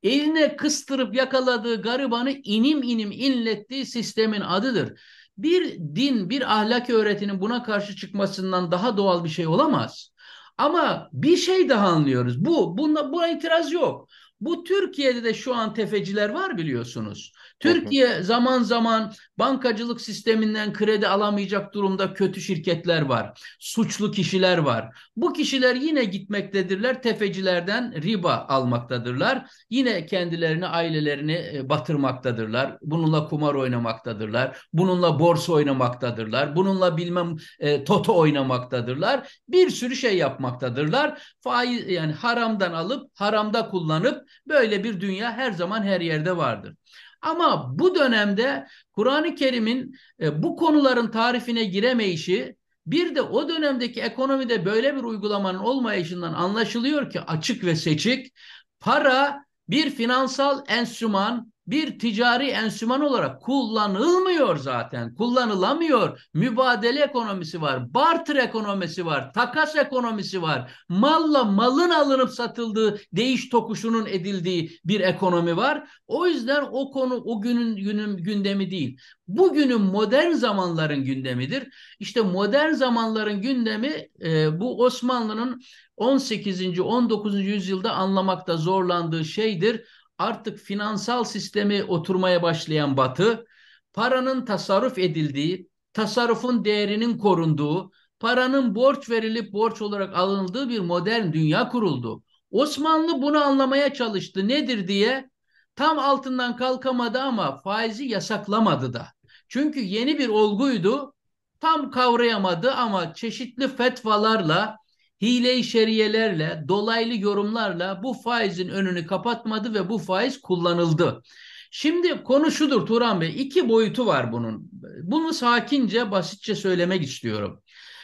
B: eline kıstırıp yakaladığı garibanı inim inim inlettiği sistemin adıdır. Bir din, bir ahlak öğretinin buna karşı çıkmasından daha doğal bir şey olamaz. Ama bir şey daha anlıyoruz. Bu, bunda, buna itiraz yok. Bu Türkiye'de de şu an tefeciler var biliyorsunuz. Türkiye zaman zaman bankacılık sisteminden kredi alamayacak durumda kötü şirketler var. Suçlu kişiler var. Bu kişiler yine gitmektedirler. Tefecilerden riba almaktadırlar. Yine kendilerini, ailelerini e, batırmaktadırlar. Bununla kumar oynamaktadırlar. Bununla borsa oynamaktadırlar. Bununla bilmem e, toto oynamaktadırlar. Bir sürü şey yapmaktadırlar. Faiz yani haramdan alıp haramda kullanıp böyle bir dünya her zaman her yerde vardır. Ama bu dönemde Kur'an-ı Kerim'in e, bu konuların tarifine giremeyişi bir de o dönemdeki ekonomide böyle bir uygulamanın olmayışından anlaşılıyor ki açık ve seçik para bir finansal enstrüman bir ticari enstrüman olarak kullanılmıyor zaten. Kullanılamıyor. Mübadele ekonomisi var, barter ekonomisi var, takas ekonomisi var. Malla malın alınıp satıldığı, değiş tokuşunun edildiği bir ekonomi var. O yüzden o konu o günün, günün gündemi değil. Bugünün modern zamanların gündemidir. İşte modern zamanların gündemi e, bu Osmanlı'nın 18. 19. yüzyılda anlamakta zorlandığı şeydir artık finansal sistemi oturmaya başlayan Batı, paranın tasarruf edildiği, tasarrufun değerinin korunduğu, paranın borç verilip borç olarak alındığı bir modern dünya kuruldu. Osmanlı bunu anlamaya çalıştı nedir diye tam altından kalkamadı ama faizi yasaklamadı da. Çünkü yeni bir olguydu tam kavrayamadı ama çeşitli fetvalarla hile şeriyelerle, dolaylı yorumlarla bu faizin önünü kapatmadı ve bu faiz kullanıldı. Şimdi konu şudur Turan Bey, iki boyutu var bunun. Bunu sakince, basitçe söylemek istiyorum.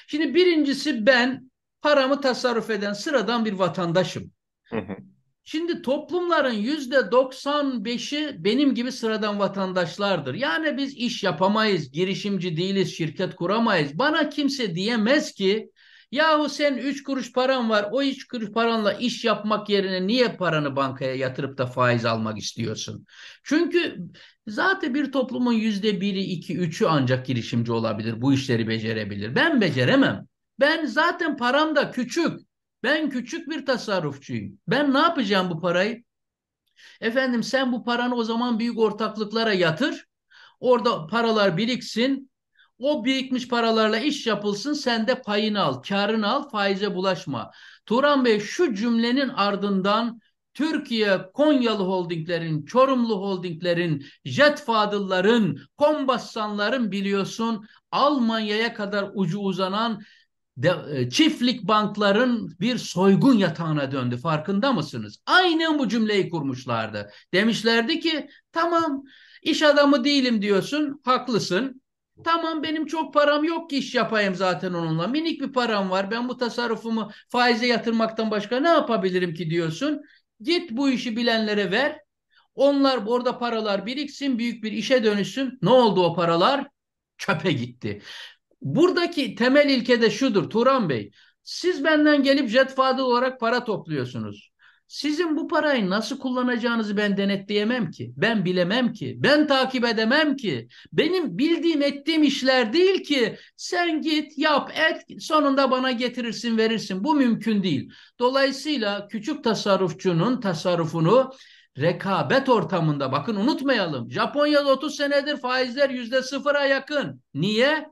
B: Şimdi birincisi ben paramı tasarruf eden sıradan bir vatandaşım. Şimdi toplumların yüzde 95'i benim gibi sıradan vatandaşlardır. Yani biz iş yapamayız, girişimci değiliz, şirket kuramayız. Bana kimse diyemez ki Yahu sen 3 kuruş paran var. O 3 kuruş paranla iş yapmak yerine niye paranı bankaya yatırıp da faiz almak istiyorsun? Çünkü zaten bir toplumun yüzde biri iki üçü ancak girişimci olabilir. Bu işleri becerebilir. Ben beceremem. Ben zaten param da küçük. Ben küçük bir tasarrufçuyum. Ben ne yapacağım bu parayı? Efendim sen bu paranı o zaman büyük ortaklıklara yatır. Orada paralar biriksin. O birikmiş paralarla iş yapılsın sen de payını al, karını al, faize bulaşma. Turan Bey şu cümlenin ardından Türkiye Konyalı holdinglerin, Çorumlu holdinglerin, Jet Fadılların, Kombassanların biliyorsun Almanya'ya kadar ucu uzanan de, e, çiftlik bankların bir soygun yatağına döndü. Farkında mısınız? Aynen bu cümleyi kurmuşlardı. Demişlerdi ki tamam iş adamı değilim diyorsun, haklısın. Tamam benim çok param yok ki iş yapayım zaten onunla. Minik bir param var. Ben bu tasarrufumu faize yatırmaktan başka ne yapabilirim ki diyorsun. Git bu işi bilenlere ver. Onlar orada paralar biriksin, büyük bir işe dönüşsün. Ne oldu o paralar? Çöpe gitti. Buradaki temel ilke de şudur Turan Bey. Siz benden gelip jet fadıl olarak para topluyorsunuz. Sizin bu parayı nasıl kullanacağınızı ben denetleyemem ki. Ben bilemem ki. Ben takip edemem ki. Benim bildiğim ettiğim işler değil ki. Sen git yap et sonunda bana getirirsin verirsin. Bu mümkün değil. Dolayısıyla küçük tasarrufçunun tasarrufunu rekabet ortamında bakın unutmayalım. Japonya'da 30 senedir faizler yüzde sıfıra yakın. Niye?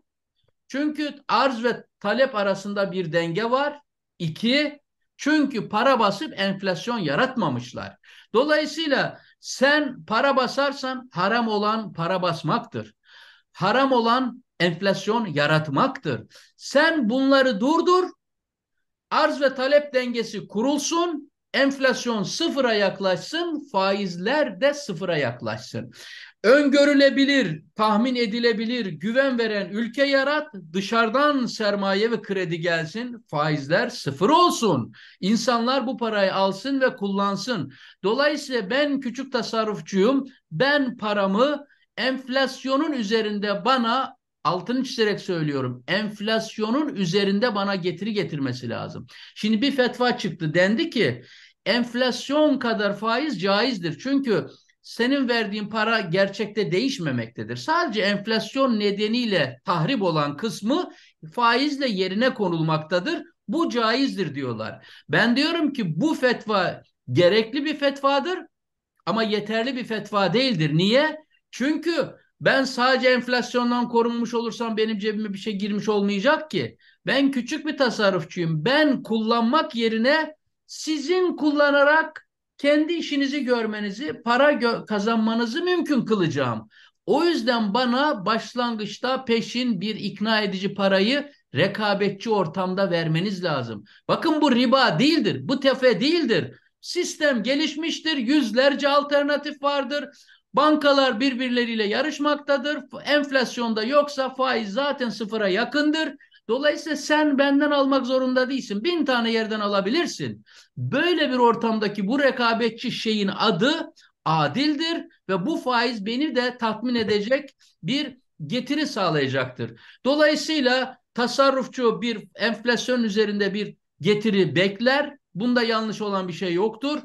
B: Çünkü arz ve talep arasında bir denge var. İki, çünkü para basıp enflasyon yaratmamışlar. Dolayısıyla sen para basarsan haram olan para basmaktır. Haram olan enflasyon yaratmaktır. Sen bunları durdur. Arz ve talep dengesi kurulsun enflasyon sıfıra yaklaşsın, faizler de sıfıra yaklaşsın. Öngörülebilir, tahmin edilebilir, güven veren ülke yarat, dışarıdan sermaye ve kredi gelsin, faizler sıfır olsun. İnsanlar bu parayı alsın ve kullansın. Dolayısıyla ben küçük tasarrufçuyum, ben paramı enflasyonun üzerinde bana altını çizerek söylüyorum. Enflasyonun üzerinde bana getiri getirmesi lazım. Şimdi bir fetva çıktı. Dendi ki enflasyon kadar faiz caizdir. Çünkü senin verdiğin para gerçekte değişmemektedir. Sadece enflasyon nedeniyle tahrip olan kısmı faizle yerine konulmaktadır. Bu caizdir diyorlar. Ben diyorum ki bu fetva gerekli bir fetvadır ama yeterli bir fetva değildir. Niye? Çünkü ben sadece enflasyondan korunmuş olursam benim cebime bir şey girmiş olmayacak ki. Ben küçük bir tasarrufçuyum. Ben kullanmak yerine sizin kullanarak kendi işinizi görmenizi, para gö kazanmanızı mümkün kılacağım. O yüzden bana başlangıçta peşin bir ikna edici parayı rekabetçi ortamda vermeniz lazım. Bakın bu riba değildir, bu tefe değildir. Sistem gelişmiştir, yüzlerce alternatif vardır. Bankalar birbirleriyle yarışmaktadır. Enflasyonda yoksa faiz zaten sıfıra yakındır. Dolayısıyla sen benden almak zorunda değilsin. Bin tane yerden alabilirsin. Böyle bir ortamdaki bu rekabetçi şeyin adı adildir ve bu faiz beni de tatmin edecek bir getiri sağlayacaktır. Dolayısıyla tasarrufçu bir enflasyon üzerinde bir getiri bekler. Bunda yanlış olan bir şey yoktur.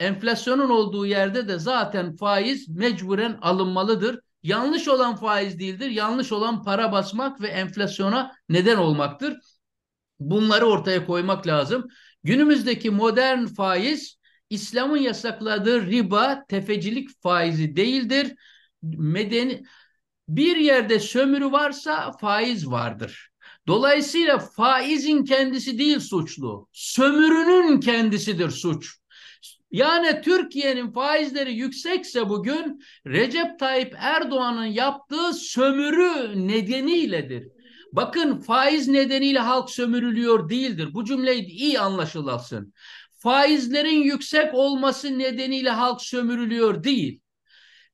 B: Enflasyonun olduğu yerde de zaten faiz mecburen alınmalıdır. Yanlış olan faiz değildir. Yanlış olan para basmak ve enflasyona neden olmaktır. Bunları ortaya koymak lazım. Günümüzdeki modern faiz İslam'ın yasakladığı riba tefecilik faizi değildir. Medeni bir yerde sömürü varsa faiz vardır. Dolayısıyla faizin kendisi değil suçlu. Sömürünün kendisidir suç. Yani Türkiye'nin faizleri yüksekse bugün Recep Tayyip Erdoğan'ın yaptığı sömürü nedeniyledir. Bakın faiz nedeniyle halk sömürülüyor değildir. Bu cümleyi iyi anlaşılasın. Faizlerin yüksek olması nedeniyle halk sömürülüyor değil.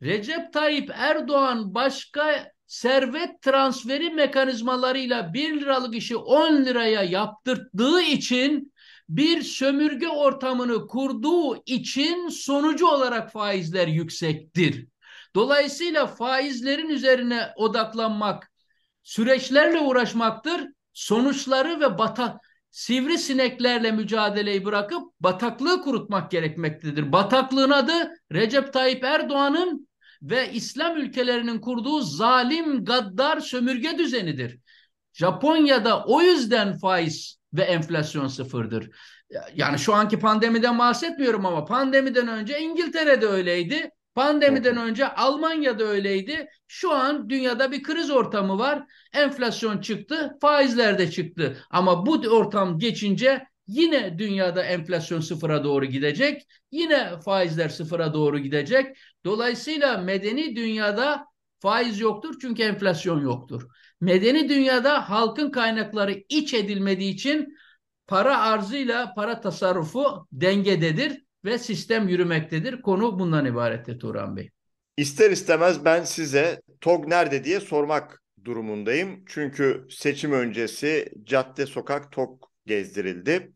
B: Recep Tayyip Erdoğan başka servet transferi mekanizmalarıyla 1 liralık işi 10 liraya yaptırdığı için bir sömürge ortamını kurduğu için sonucu olarak faizler yüksektir. Dolayısıyla faizlerin üzerine odaklanmak süreçlerle uğraşmaktır. Sonuçları ve bata sivri sineklerle mücadeleyi bırakıp bataklığı kurutmak gerekmektedir. Bataklığın adı Recep Tayyip Erdoğan'ın ve İslam ülkelerinin kurduğu zalim, gaddar sömürge düzenidir. Japonya'da o yüzden faiz ve enflasyon sıfırdır. Yani şu anki pandemiden bahsetmiyorum ama pandemiden önce İngiltere'de öyleydi. Pandemiden önce Almanya'da öyleydi. Şu an dünyada bir kriz ortamı var. Enflasyon çıktı, faizler de çıktı. Ama bu ortam geçince yine dünyada enflasyon sıfıra doğru gidecek. Yine faizler sıfıra doğru gidecek. Dolayısıyla medeni dünyada faiz yoktur çünkü enflasyon yoktur. Medeni dünyada halkın kaynakları iç edilmediği için para arzıyla para tasarrufu dengededir ve sistem yürümektedir. Konu bundan ibarettir Turan Bey.
A: İster istemez ben size TOG nerede diye sormak durumundayım. Çünkü seçim öncesi cadde sokak TOG gezdirildi.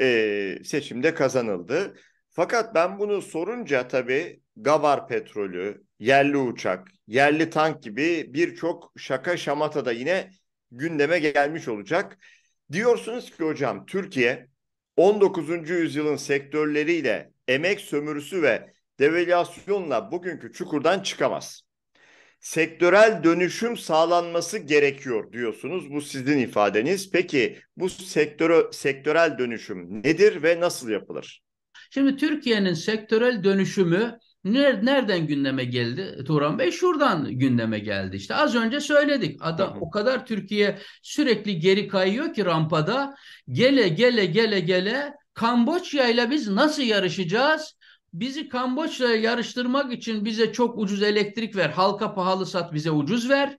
A: Ee, seçimde kazanıldı. Fakat ben bunu sorunca tabii Gavar petrolü, yerli uçak, yerli tank gibi birçok şaka şamata da yine gündeme gelmiş olacak. Diyorsunuz ki hocam Türkiye 19. yüzyılın sektörleriyle emek sömürüsü ve devalüasyonla bugünkü çukurdan çıkamaz. Sektörel dönüşüm sağlanması gerekiyor diyorsunuz. Bu sizin ifadeniz. Peki bu sektörü, sektörel dönüşüm nedir ve nasıl yapılır?
B: Şimdi Türkiye'nin sektörel dönüşümü Nereden gündeme geldi e, Turan Bey? Şuradan gündeme geldi işte. Az önce söyledik. Adam hı o kadar Türkiye sürekli geri kayıyor ki rampada. Gele gele gele gele Kamboçya ile biz nasıl yarışacağız? Bizi Kamboçya'ya yarıştırmak için bize çok ucuz elektrik ver. Halka pahalı sat bize ucuz ver.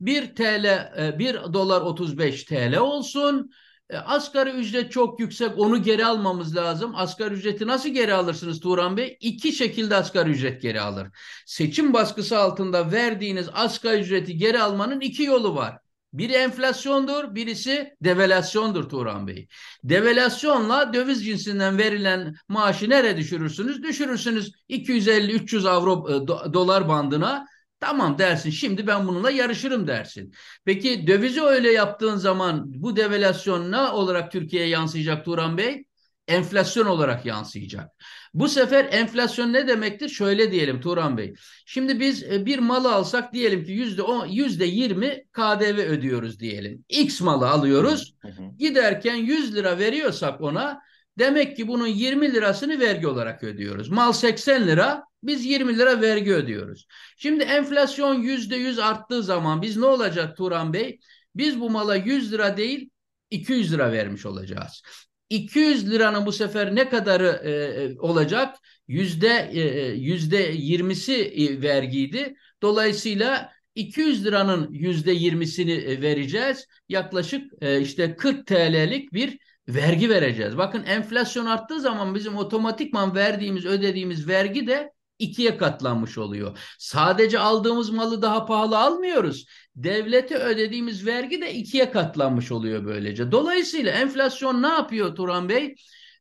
B: 1 TL 1 dolar 35 TL olsun. E, asgari ücret çok yüksek onu geri almamız lazım. Asgari ücreti nasıl geri alırsınız Turan Bey? İki şekilde asgari ücret geri alır. Seçim baskısı altında verdiğiniz asgari ücreti geri almanın iki yolu var. Biri enflasyondur, birisi devalasyondur Turan Bey. Devalasyonla döviz cinsinden verilen maaşı nereye düşürürsünüz? Düşürürsünüz 250-300 avro e, dolar bandına. Tamam dersin şimdi ben bununla yarışırım dersin. Peki dövizi öyle yaptığın zaman bu devalüasyon ne olarak Türkiye'ye yansıyacak Turan Bey? Enflasyon olarak yansıyacak. Bu sefer enflasyon ne demektir? Şöyle diyelim Turan Bey. Şimdi biz e, bir malı alsak diyelim ki yüzde on, yüzde yirmi KDV ödüyoruz diyelim. X malı alıyoruz. Giderken 100 lira veriyorsak ona demek ki bunun 20 lirasını vergi olarak ödüyoruz. Mal 80 lira biz 20 lira vergi ödüyoruz. Şimdi enflasyon %100 arttığı zaman biz ne olacak Turan Bey? Biz bu mala 100 lira değil 200 lira vermiş olacağız. 200 liranın bu sefer ne kadarı e, e olacak? Yüzde e, e, yüzde 20'si vergiydi. Dolayısıyla 200 liranın yüzde 20'sini vereceğiz. Yaklaşık e, işte 40 TL'lik bir vergi vereceğiz. Bakın enflasyon arttığı zaman bizim otomatikman verdiğimiz ödediğimiz vergi de ikiye katlanmış oluyor. Sadece aldığımız malı daha pahalı almıyoruz. Devlete ödediğimiz vergi de ikiye katlanmış oluyor böylece. Dolayısıyla enflasyon ne yapıyor Turan Bey?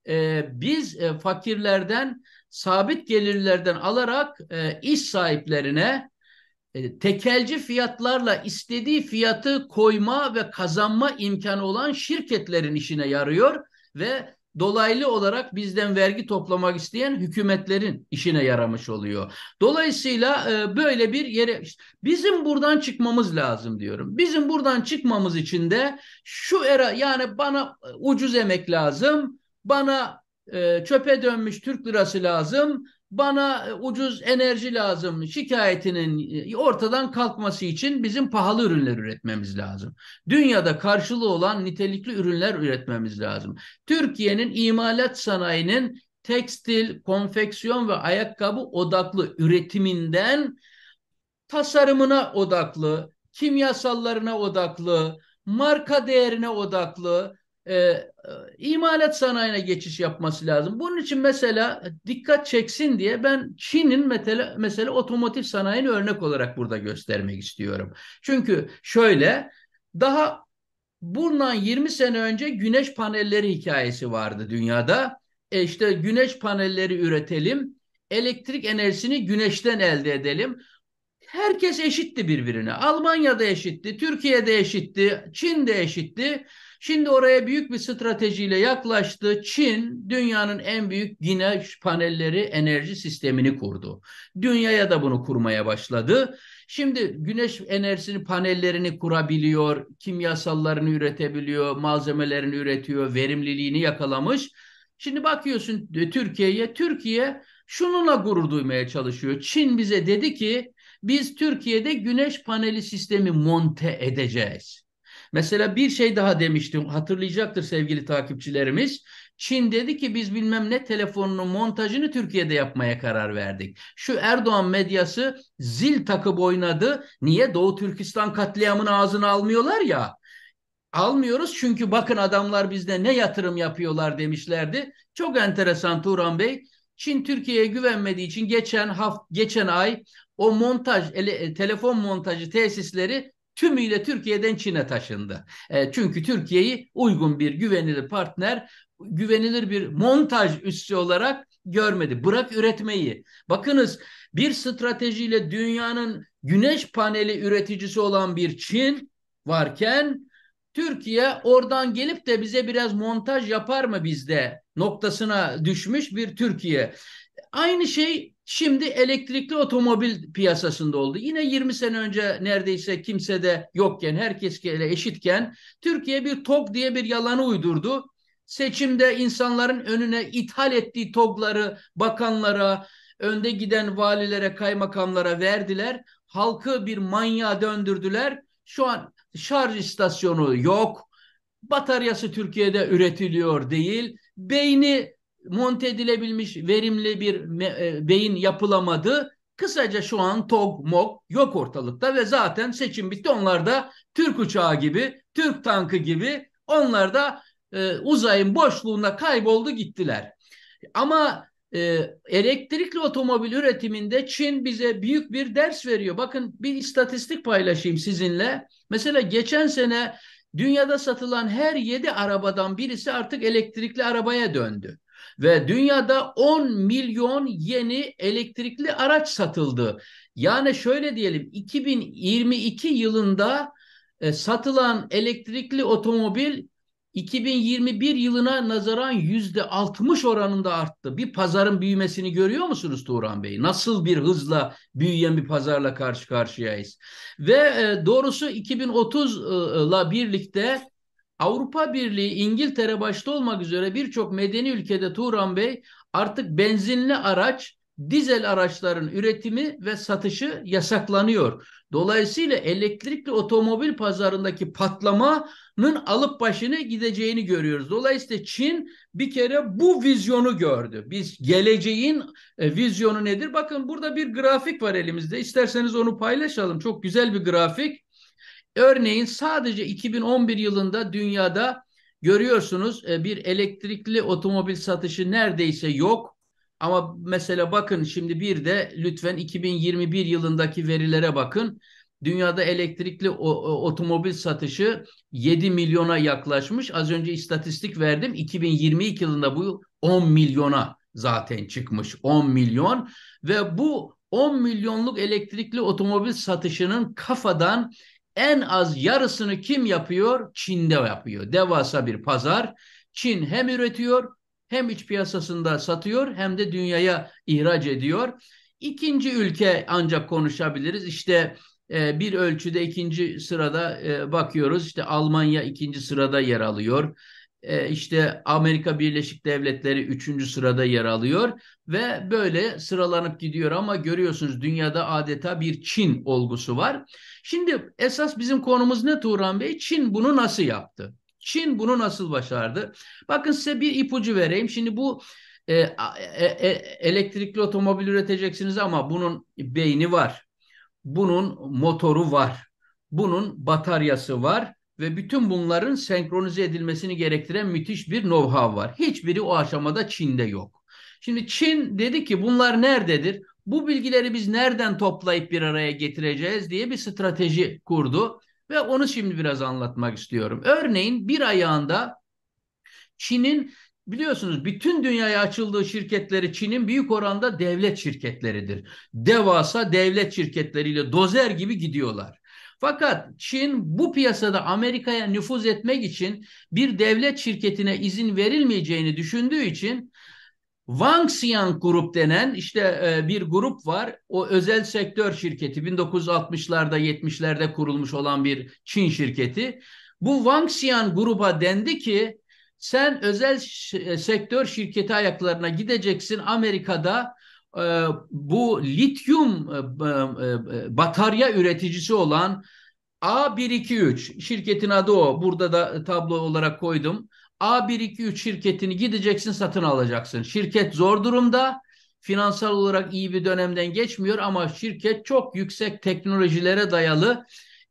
B: Ee, biz e, fakirlerden, sabit gelirlerden alarak e, iş sahiplerine e, tekelci fiyatlarla istediği fiyatı koyma ve kazanma imkanı olan şirketlerin işine yarıyor ve dolaylı olarak bizden vergi toplamak isteyen hükümetlerin işine yaramış oluyor. Dolayısıyla e, böyle bir yere bizim buradan çıkmamız lazım diyorum. Bizim buradan çıkmamız için de şu era yani bana e, ucuz emek lazım, bana e, çöpe dönmüş Türk lirası lazım, bana e, ucuz enerji lazım şikayetinin e, ortadan kalkması için bizim pahalı ürünler üretmemiz lazım. Dünyada karşılığı olan nitelikli ürünler üretmemiz lazım. Türkiye'nin imalat sanayinin tekstil, konfeksiyon ve ayakkabı odaklı üretiminden tasarımına odaklı, kimyasallarına odaklı, marka değerine odaklı, e, e, imalat sanayine geçiş yapması lazım. Bunun için mesela dikkat çeksin diye ben Çin'in mesela, mesela otomotiv sanayini örnek olarak burada göstermek istiyorum. Çünkü şöyle daha bundan 20 sene önce güneş panelleri hikayesi vardı dünyada. E işte güneş panelleri üretelim, elektrik enerjisini güneşten elde edelim. Herkes eşitti birbirine. Almanya'da eşitti, Türkiye'de eşitti, Çin'de eşitti. Şimdi oraya büyük bir stratejiyle yaklaştı. Çin dünyanın en büyük güneş panelleri enerji sistemini kurdu. Dünyaya da bunu kurmaya başladı. Şimdi güneş enerjisini panellerini kurabiliyor, kimyasallarını üretebiliyor, malzemelerini üretiyor, verimliliğini yakalamış. Şimdi bakıyorsun e, Türkiye'ye, Türkiye şununla gurur duymaya çalışıyor. Çin bize dedi ki biz Türkiye'de güneş paneli sistemi monte edeceğiz. Mesela bir şey daha demiştim hatırlayacaktır sevgili takipçilerimiz. Çin dedi ki biz bilmem ne telefonunun montajını Türkiye'de yapmaya karar verdik. Şu Erdoğan medyası zil takıp oynadı. Niye? Doğu Türkistan katliamını ağzına almıyorlar ya. Almıyoruz çünkü bakın adamlar bizde ne yatırım yapıyorlar demişlerdi. Çok enteresan Turan Bey. Çin Türkiye'ye güvenmediği için geçen haft geçen ay o montaj ele, telefon montajı tesisleri tümüyle Türkiye'den Çin'e taşındı. E, çünkü Türkiye'yi uygun bir güvenilir partner, güvenilir bir montaj üssü olarak görmedi. Bırak üretmeyi. Bakınız bir stratejiyle dünyanın güneş paneli üreticisi olan bir Çin varken Türkiye oradan gelip de bize biraz montaj yapar mı bizde noktasına düşmüş bir Türkiye. Aynı şey Şimdi elektrikli otomobil piyasasında oldu. Yine 20 sene önce neredeyse kimse de yokken, herkesle eşitken Türkiye bir TOG diye bir yalanı uydurdu. Seçimde insanların önüne ithal ettiği TOG'ları bakanlara, önde giden valilere, kaymakamlara verdiler. Halkı bir manya döndürdüler. Şu an şarj istasyonu yok. Bataryası Türkiye'de üretiliyor değil. Beyni monte edilebilmiş verimli bir e, beyin yapılamadı. Kısaca şu an TOG, MOG yok ortalıkta ve zaten seçim bitti. Onlar da Türk uçağı gibi, Türk tankı gibi onlar da e, uzayın boşluğunda kayboldu gittiler. Ama e, elektrikli otomobil üretiminde Çin bize büyük bir ders veriyor. Bakın bir istatistik paylaşayım sizinle. Mesela geçen sene dünyada satılan her 7 arabadan birisi artık elektrikli arabaya döndü. Ve dünyada 10 milyon yeni elektrikli araç satıldı. Yani şöyle diyelim 2022 yılında e, satılan elektrikli otomobil 2021 yılına nazaran yüzde 60 oranında arttı. Bir pazarın büyümesini görüyor musunuz Turan Bey? Nasıl bir hızla büyüyen bir pazarla karşı karşıyayız? Ve e, doğrusu 2030'la e, birlikte Avrupa Birliği, İngiltere başta olmak üzere birçok medeni ülkede Turan Bey artık benzinli araç, dizel araçların üretimi ve satışı yasaklanıyor. Dolayısıyla elektrikli otomobil pazarındaki patlamanın alıp başını gideceğini görüyoruz. Dolayısıyla Çin bir kere bu vizyonu gördü. Biz geleceğin e, vizyonu nedir? Bakın burada bir grafik var elimizde. İsterseniz onu paylaşalım. Çok güzel bir grafik. Örneğin sadece 2011 yılında dünyada görüyorsunuz e, bir elektrikli otomobil satışı neredeyse yok. Ama mesela bakın şimdi bir de lütfen 2021 yılındaki verilere bakın. Dünyada elektrikli otomobil satışı 7 milyona yaklaşmış. Az önce istatistik verdim. 2022 yılında bu 10 milyona zaten çıkmış. 10 milyon ve bu 10 milyonluk elektrikli otomobil satışının kafadan en az yarısını kim yapıyor? Çin'de yapıyor. Devasa bir pazar. Çin hem üretiyor hem iç piyasasında satıyor hem de dünyaya ihraç ediyor. İkinci ülke ancak konuşabiliriz. İşte e, bir ölçüde ikinci sırada e, bakıyoruz. İşte Almanya ikinci sırada yer alıyor e, işte Amerika Birleşik Devletleri 3. sırada yer alıyor ve böyle sıralanıp gidiyor ama görüyorsunuz dünyada adeta bir Çin olgusu var. Şimdi esas bizim konumuz ne Turan Bey? Çin bunu nasıl yaptı? Çin bunu nasıl başardı? Bakın size bir ipucu vereyim. Şimdi bu e, e, e, elektrikli otomobil üreteceksiniz ama bunun beyni var. Bunun motoru var. Bunun bataryası var ve bütün bunların senkronize edilmesini gerektiren müthiş bir know-how var. Hiçbiri o aşamada Çin'de yok. Şimdi Çin dedi ki bunlar nerededir? Bu bilgileri biz nereden toplayıp bir araya getireceğiz diye bir strateji kurdu ve onu şimdi biraz anlatmak istiyorum. Örneğin bir ayağında Çin'in biliyorsunuz bütün dünyaya açıldığı şirketleri Çin'in büyük oranda devlet şirketleridir. Devasa devlet şirketleriyle dozer gibi gidiyorlar. Fakat Çin bu piyasada Amerika'ya nüfuz etmek için bir devlet şirketine izin verilmeyeceğini düşündüğü için Wang Xian Grup denen işte e, bir grup var. O özel sektör şirketi 1960'larda 70'lerde kurulmuş olan bir Çin şirketi. Bu Wang Xian gruba dendi ki sen özel e, sektör şirketi ayaklarına gideceksin Amerika'da e, bu lityum e, e, batarya üreticisi olan A123 şirketin adı o. Burada da tablo olarak koydum. A123 şirketini gideceksin satın alacaksın. Şirket zor durumda. Finansal olarak iyi bir dönemden geçmiyor ama şirket çok yüksek teknolojilere dayalı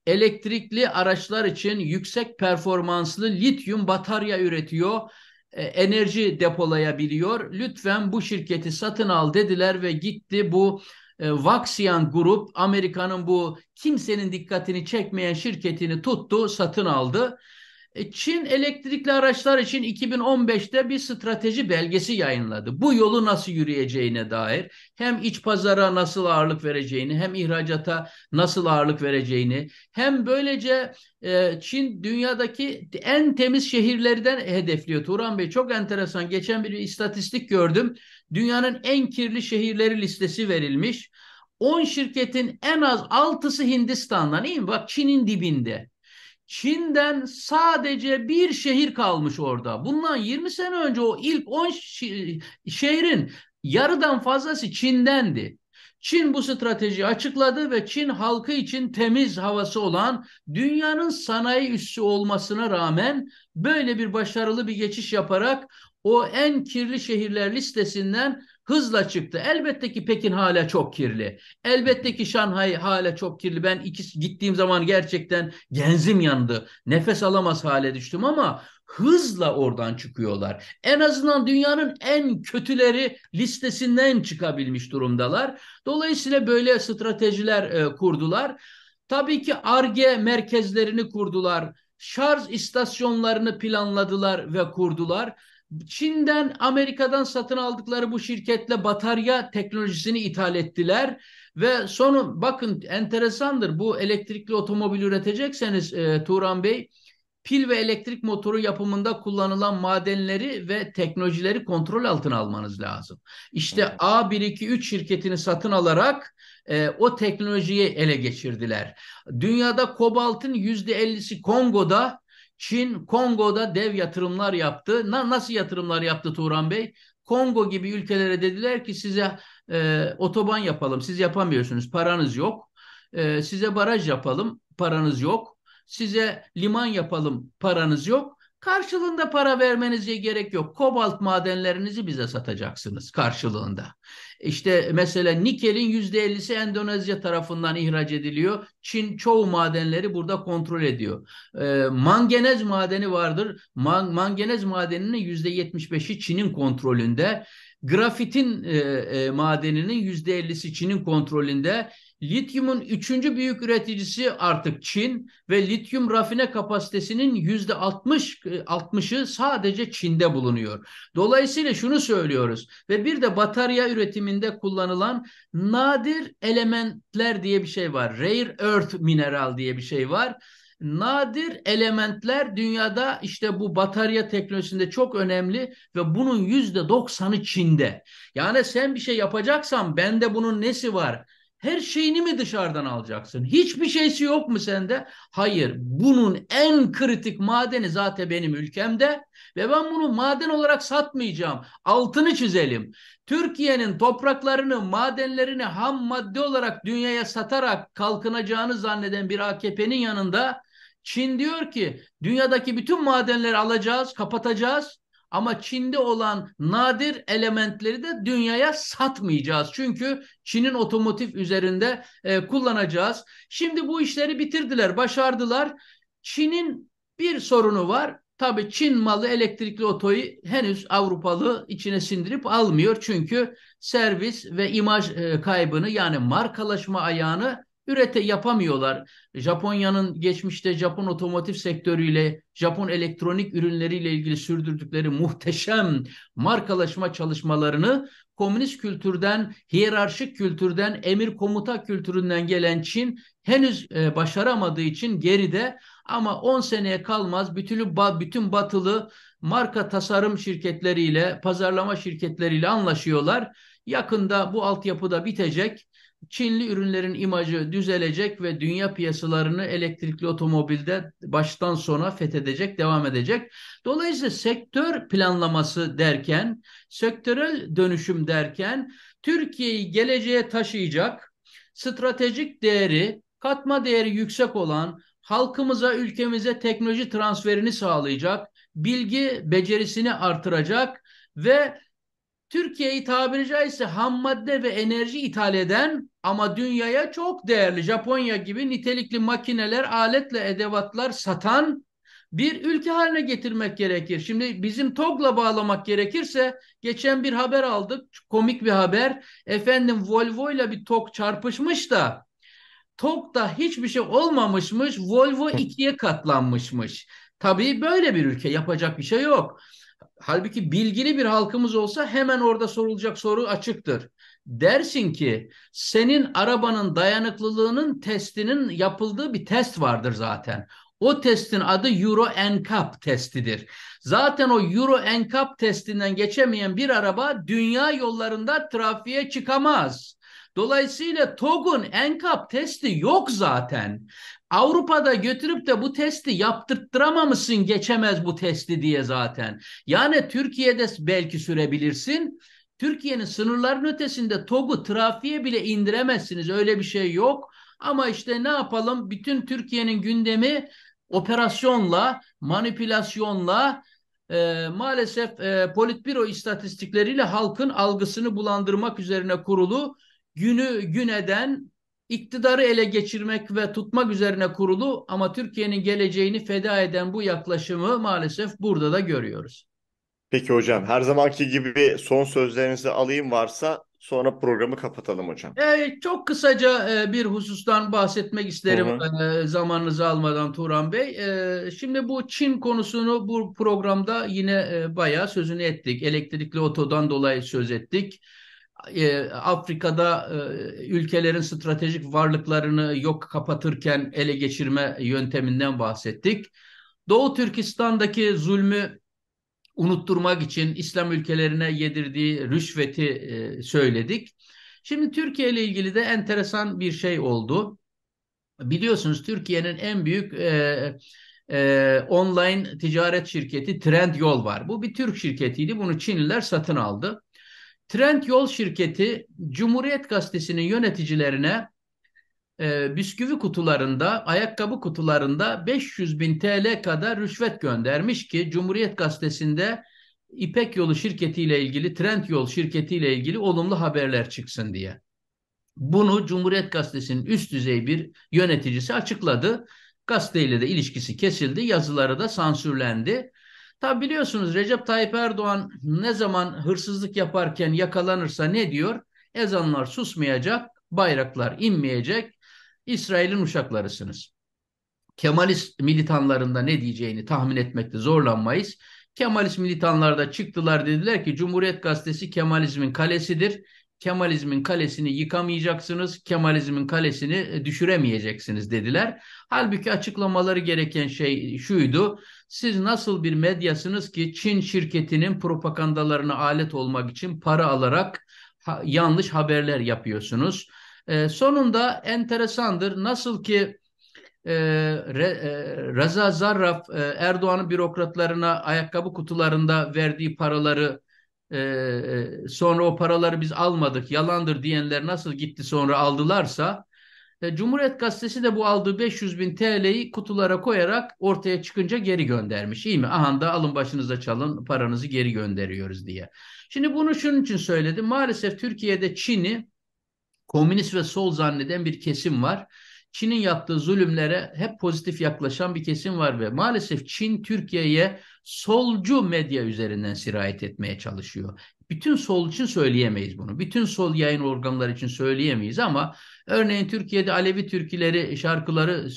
B: elektrikli araçlar için yüksek performanslı lityum batarya üretiyor e, enerji depolayabiliyor. Lütfen bu şirketi satın al dediler ve gitti bu e, Vaxian Grup Amerika'nın bu kimsenin dikkatini çekmeyen şirketini tuttu, satın aldı e, Çin elektrikli araçlar için 2015'te bir strateji belgesi yayınladı. Bu yolu nasıl yürüyeceğine dair hem iç pazara nasıl ağırlık vereceğini hem ihracata nasıl ağırlık vereceğini hem böylece e, Çin dünyadaki en temiz şehirlerden hedefliyor. Turan Bey çok enteresan geçen bir istatistik gördüm. Dünyanın en kirli şehirleri listesi verilmiş. 10 şirketin en az 6'sı Hindistan'dan değil mi? Bak Çin'in dibinde. Çin'den sadece bir şehir kalmış orada. Bundan 20 sene önce o ilk 10 şehrin yarıdan fazlası Çin'dendi. Çin bu stratejiyi açıkladı ve Çin halkı için temiz havası olan dünyanın sanayi üssü olmasına rağmen böyle bir başarılı bir geçiş yaparak o en kirli şehirler listesinden hızla çıktı. Elbette ki Pekin hala çok kirli. Elbette ki Şanhay hala çok kirli. Ben ikisi gittiğim zaman gerçekten genzim yandı. Nefes alamaz hale düştüm ama hızla oradan çıkıyorlar. En azından dünyanın en kötüleri listesinden çıkabilmiş durumdalar. Dolayısıyla böyle stratejiler e, kurdular. Tabii ki ARGE merkezlerini kurdular. Şarj istasyonlarını planladılar ve kurdular. Çin'den Amerika'dan satın aldıkları bu şirketle batarya teknolojisini ithal ettiler ve sonu bakın enteresandır bu elektrikli otomobil üretecekseniz e, Turan Bey pil ve elektrik motoru yapımında kullanılan madenleri ve teknolojileri kontrol altına almanız lazım. İşte A123 şirketini satın alarak e, o teknolojiyi ele geçirdiler. Dünyada kobaltın %50'si Kongo'da, Çin Kongo'da dev yatırımlar yaptı. Na, nasıl yatırımlar yaptı Turan Bey? Kongo gibi ülkelere dediler ki size e, otoban yapalım. Siz yapamıyorsunuz. Paranız yok. E, size baraj yapalım. Paranız yok. Size liman yapalım. Paranız yok. Karşılığında para vermenize gerek yok. Kobalt madenlerinizi bize satacaksınız karşılığında. İşte mesela nikelin yüzde %50'si Endonezya tarafından ihraç ediliyor. Çin çoğu madenleri burada kontrol ediyor. E, ee, mangenez madeni vardır. Man, mangenez madeninin beşi Çin'in kontrolünde. Grafitin e, e, madeninin %50'si Çin'in kontrolünde lityumun üçüncü büyük üreticisi artık Çin ve lityum rafine kapasitesinin yüzde 60 60'ı e, sadece Çin'de bulunuyor. Dolayısıyla şunu söylüyoruz ve bir de batarya üretiminde kullanılan nadir elementler diye bir şey var. Rare earth mineral diye bir şey var. Nadir elementler dünyada işte bu batarya teknolojisinde çok önemli ve bunun yüzde doksanı Çin'de. Yani sen bir şey yapacaksan bende bunun nesi var? Her şeyini mi dışarıdan alacaksın? Hiçbir şeysi yok mu sende? Hayır. Bunun en kritik madeni zaten benim ülkemde ve ben bunu maden olarak satmayacağım. Altını çizelim. Türkiye'nin topraklarını, madenlerini ham madde olarak dünyaya satarak kalkınacağını zanneden bir AKP'nin yanında Çin diyor ki dünyadaki bütün madenleri alacağız, kapatacağız ama Çin'de olan nadir elementleri de dünyaya satmayacağız. Çünkü Çin'in otomotiv üzerinde e, kullanacağız. Şimdi bu işleri bitirdiler, başardılar. Çin'in bir sorunu var. Tabii Çin malı elektrikli otoyu henüz Avrupalı içine sindirip almıyor. Çünkü servis ve imaj e, kaybını yani markalaşma ayağını ürete yapamıyorlar. Japonya'nın geçmişte Japon otomotiv sektörüyle, Japon elektronik ürünleriyle ilgili sürdürdükleri muhteşem markalaşma çalışmalarını komünist kültürden, hiyerarşik kültürden, emir komuta kültüründen gelen Çin henüz e, başaramadığı için geride ama 10 seneye kalmaz bütün bütün batılı marka tasarım şirketleriyle, pazarlama şirketleriyle anlaşıyorlar. Yakında bu altyapı da bitecek Çinli ürünlerin imajı düzelecek ve dünya piyasalarını elektrikli otomobilde baştan sona fethedecek, devam edecek. Dolayısıyla sektör planlaması derken, sektörel dönüşüm derken Türkiye'yi geleceğe taşıyacak, stratejik değeri, katma değeri yüksek olan, halkımıza, ülkemize teknoloji transferini sağlayacak, bilgi becerisini artıracak ve Türkiye'yi tabiri caizse ham madde ve enerji ithal eden ama dünyaya çok değerli Japonya gibi nitelikli makineler, aletle edevatlar satan bir ülke haline getirmek gerekir. Şimdi bizim TOG'la bağlamak gerekirse geçen bir haber aldık. Komik bir haber. Efendim Volvo ile bir TOG çarpışmış da TOG'da hiçbir şey olmamışmış. Volvo ikiye katlanmışmış. Tabii böyle bir ülke yapacak bir şey yok halbuki bilgili bir halkımız olsa hemen orada sorulacak soru açıktır. Dersin ki senin arabanın dayanıklılığının testinin yapıldığı bir test vardır zaten. O testin adı Euro NCAP testidir. Zaten o Euro NCAP testinden geçemeyen bir araba dünya yollarında trafiğe çıkamaz. Dolayısıyla TOG'un NCAP testi yok zaten. Avrupa'da götürüp de bu testi yaptırtıramamışsın geçemez bu testi diye zaten. Yani Türkiye'de belki sürebilirsin. Türkiye'nin sınırların ötesinde TOG'u trafiğe bile indiremezsiniz. Öyle bir şey yok. Ama işte ne yapalım? Bütün Türkiye'nin gündemi operasyonla, manipülasyonla, e, maalesef e, Politbiro istatistikleriyle halkın algısını bulandırmak üzerine kurulu günü gün eden iktidarı ele geçirmek ve tutmak üzerine kurulu ama Türkiye'nin geleceğini feda eden bu yaklaşımı maalesef
A: burada da görüyoruz. Peki hocam her zamanki gibi son sözlerinizi alayım varsa sonra programı kapatalım hocam.
B: E, çok kısaca e, bir husustan bahsetmek isterim hı hı. E, zamanınızı almadan Turan Bey. E, şimdi bu Çin konusunu bu programda yine e, bayağı sözünü ettik. Elektrikli otodan dolayı söz ettik e, Afrika'da e, ülkelerin stratejik varlıklarını yok kapatırken ele geçirme yönteminden bahsettik. Doğu Türkistan'daki zulmü unutturmak için İslam ülkelerine yedirdiği rüşveti e, söyledik. Şimdi Türkiye ile ilgili de enteresan bir şey oldu. Biliyorsunuz Türkiye'nin en büyük e, e, online ticaret şirketi Trendyol var. Bu bir Türk şirketiydi. Bunu Çinliler satın aldı. Trend Yol şirketi Cumhuriyet Gazetesi'nin yöneticilerine e, bisküvi kutularında, ayakkabı kutularında 500 bin TL kadar rüşvet göndermiş ki Cumhuriyet Gazetesi'nde İpek Yolu şirketiyle ilgili, Trend Yol şirketiyle ilgili olumlu haberler çıksın diye. Bunu Cumhuriyet Gazetesi'nin üst düzey bir yöneticisi açıkladı. Gazeteyle de ilişkisi kesildi, yazıları da sansürlendi. Tabi biliyorsunuz Recep Tayyip Erdoğan ne zaman hırsızlık yaparken yakalanırsa ne diyor? Ezanlar susmayacak, bayraklar inmeyecek, İsrail'in uşaklarısınız. Kemalist militanlarında ne diyeceğini tahmin etmekte zorlanmayız. Kemalist militanlar da çıktılar dediler ki Cumhuriyet Gazetesi Kemalizmin kalesidir. Kemalizmin kalesini yıkamayacaksınız, Kemalizmin kalesini e, düşüremeyeceksiniz dediler. Halbuki açıklamaları gereken şey şuydu. Siz nasıl bir medyasınız ki Çin şirketinin propagandalarına alet olmak için para alarak ha yanlış haberler yapıyorsunuz. E, sonunda enteresandır nasıl ki e, Re, e, Reza Zarraf e, Erdoğan'ın bürokratlarına ayakkabı kutularında verdiği paraları ee, e, sonra o paraları biz almadık yalandır diyenler nasıl gitti sonra aldılarsa e, Cumhuriyet Gazetesi de bu aldığı 500 bin TL'yi kutulara koyarak ortaya çıkınca geri göndermiş. İyi mi? Aha da alın başınıza çalın paranızı geri gönderiyoruz diye. Şimdi bunu şunun için söyledim. Maalesef Türkiye'de Çin'i komünist ve sol zanneden bir kesim var. Çin'in yaptığı zulümlere hep pozitif yaklaşan bir kesim var ve maalesef Çin Türkiye'ye solcu medya üzerinden sirayet etmeye çalışıyor. Bütün sol için söyleyemeyiz bunu. Bütün sol yayın organları için söyleyemeyiz ama örneğin Türkiye'de Alevi Türkileri şarkıları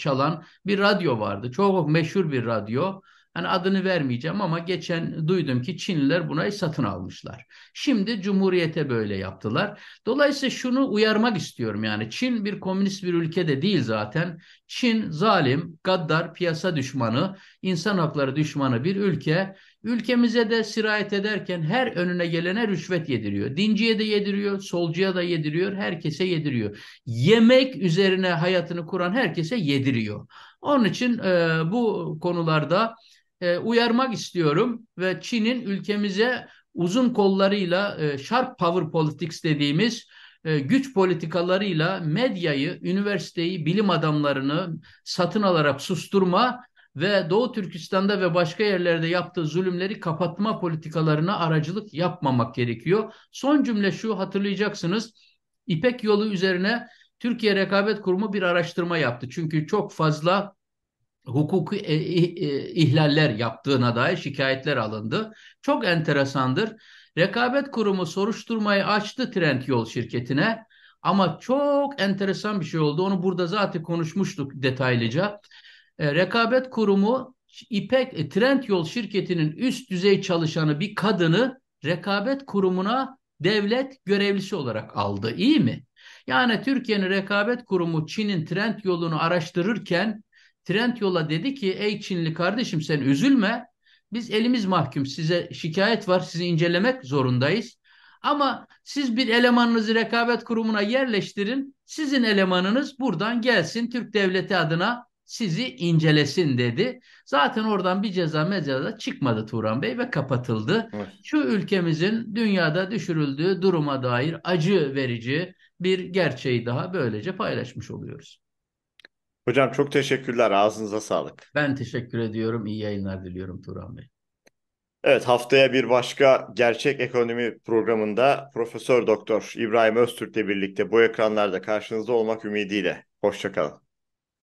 B: çalan bir radyo vardı. Çok meşhur bir radyo. Hani adını vermeyeceğim ama geçen duydum ki Çinliler bunu satın almışlar. Şimdi Cumhuriyete böyle yaptılar. Dolayısıyla şunu uyarmak istiyorum yani Çin bir komünist bir ülke de değil zaten. Çin zalim, gaddar, piyasa düşmanı, insan hakları düşmanı bir ülke. Ülkemize de sirayet ederken her önüne gelene rüşvet yediriyor. Dinciye de yediriyor, solcuya da yediriyor, herkese yediriyor. Yemek üzerine hayatını kuran herkese yediriyor. Onun için e, bu konularda e, uyarmak istiyorum ve Çin'in ülkemize uzun kollarıyla e, sharp power politics dediğimiz e, güç politikalarıyla medyayı, üniversiteyi, bilim adamlarını satın alarak susturma ve Doğu Türkistan'da ve başka yerlerde yaptığı zulümleri kapatma politikalarına aracılık yapmamak gerekiyor. Son cümle şu hatırlayacaksınız. İpek yolu üzerine Türkiye Rekabet Kurumu bir araştırma yaptı. Çünkü çok fazla hukuki e, e, ihlaller yaptığına dair şikayetler alındı. Çok enteresandır. Rekabet Kurumu soruşturmayı açtı Trendyol şirketine ama çok enteresan bir şey oldu. Onu burada zaten konuşmuştuk detaylıca. E, rekabet Kurumu İpek Trendyol şirketinin üst düzey çalışanı bir kadını Rekabet Kurumu'na devlet görevlisi olarak aldı. İyi mi? Yani Türkiye'nin Rekabet Kurumu Çin'in Trendyolunu araştırırken Trent yola dedi ki ey Çinli kardeşim sen üzülme. Biz elimiz mahkum size şikayet var sizi incelemek zorundayız. Ama siz bir elemanınızı rekabet kurumuna yerleştirin. Sizin elemanınız buradan gelsin Türk devleti adına sizi incelesin dedi. Zaten oradan bir ceza mecazda çıkmadı Turan Bey ve kapatıldı. Evet. Şu ülkemizin dünyada düşürüldüğü duruma dair acı verici bir gerçeği daha böylece paylaşmış oluyoruz.
A: Hocam çok teşekkürler. Ağzınıza sağlık.
B: Ben teşekkür ediyorum. İyi yayınlar diliyorum Turan
A: Bey. Evet haftaya bir başka gerçek ekonomi programında Profesör Doktor İbrahim Öztürk ile birlikte bu ekranlarda karşınızda olmak ümidiyle. Hoşçakalın.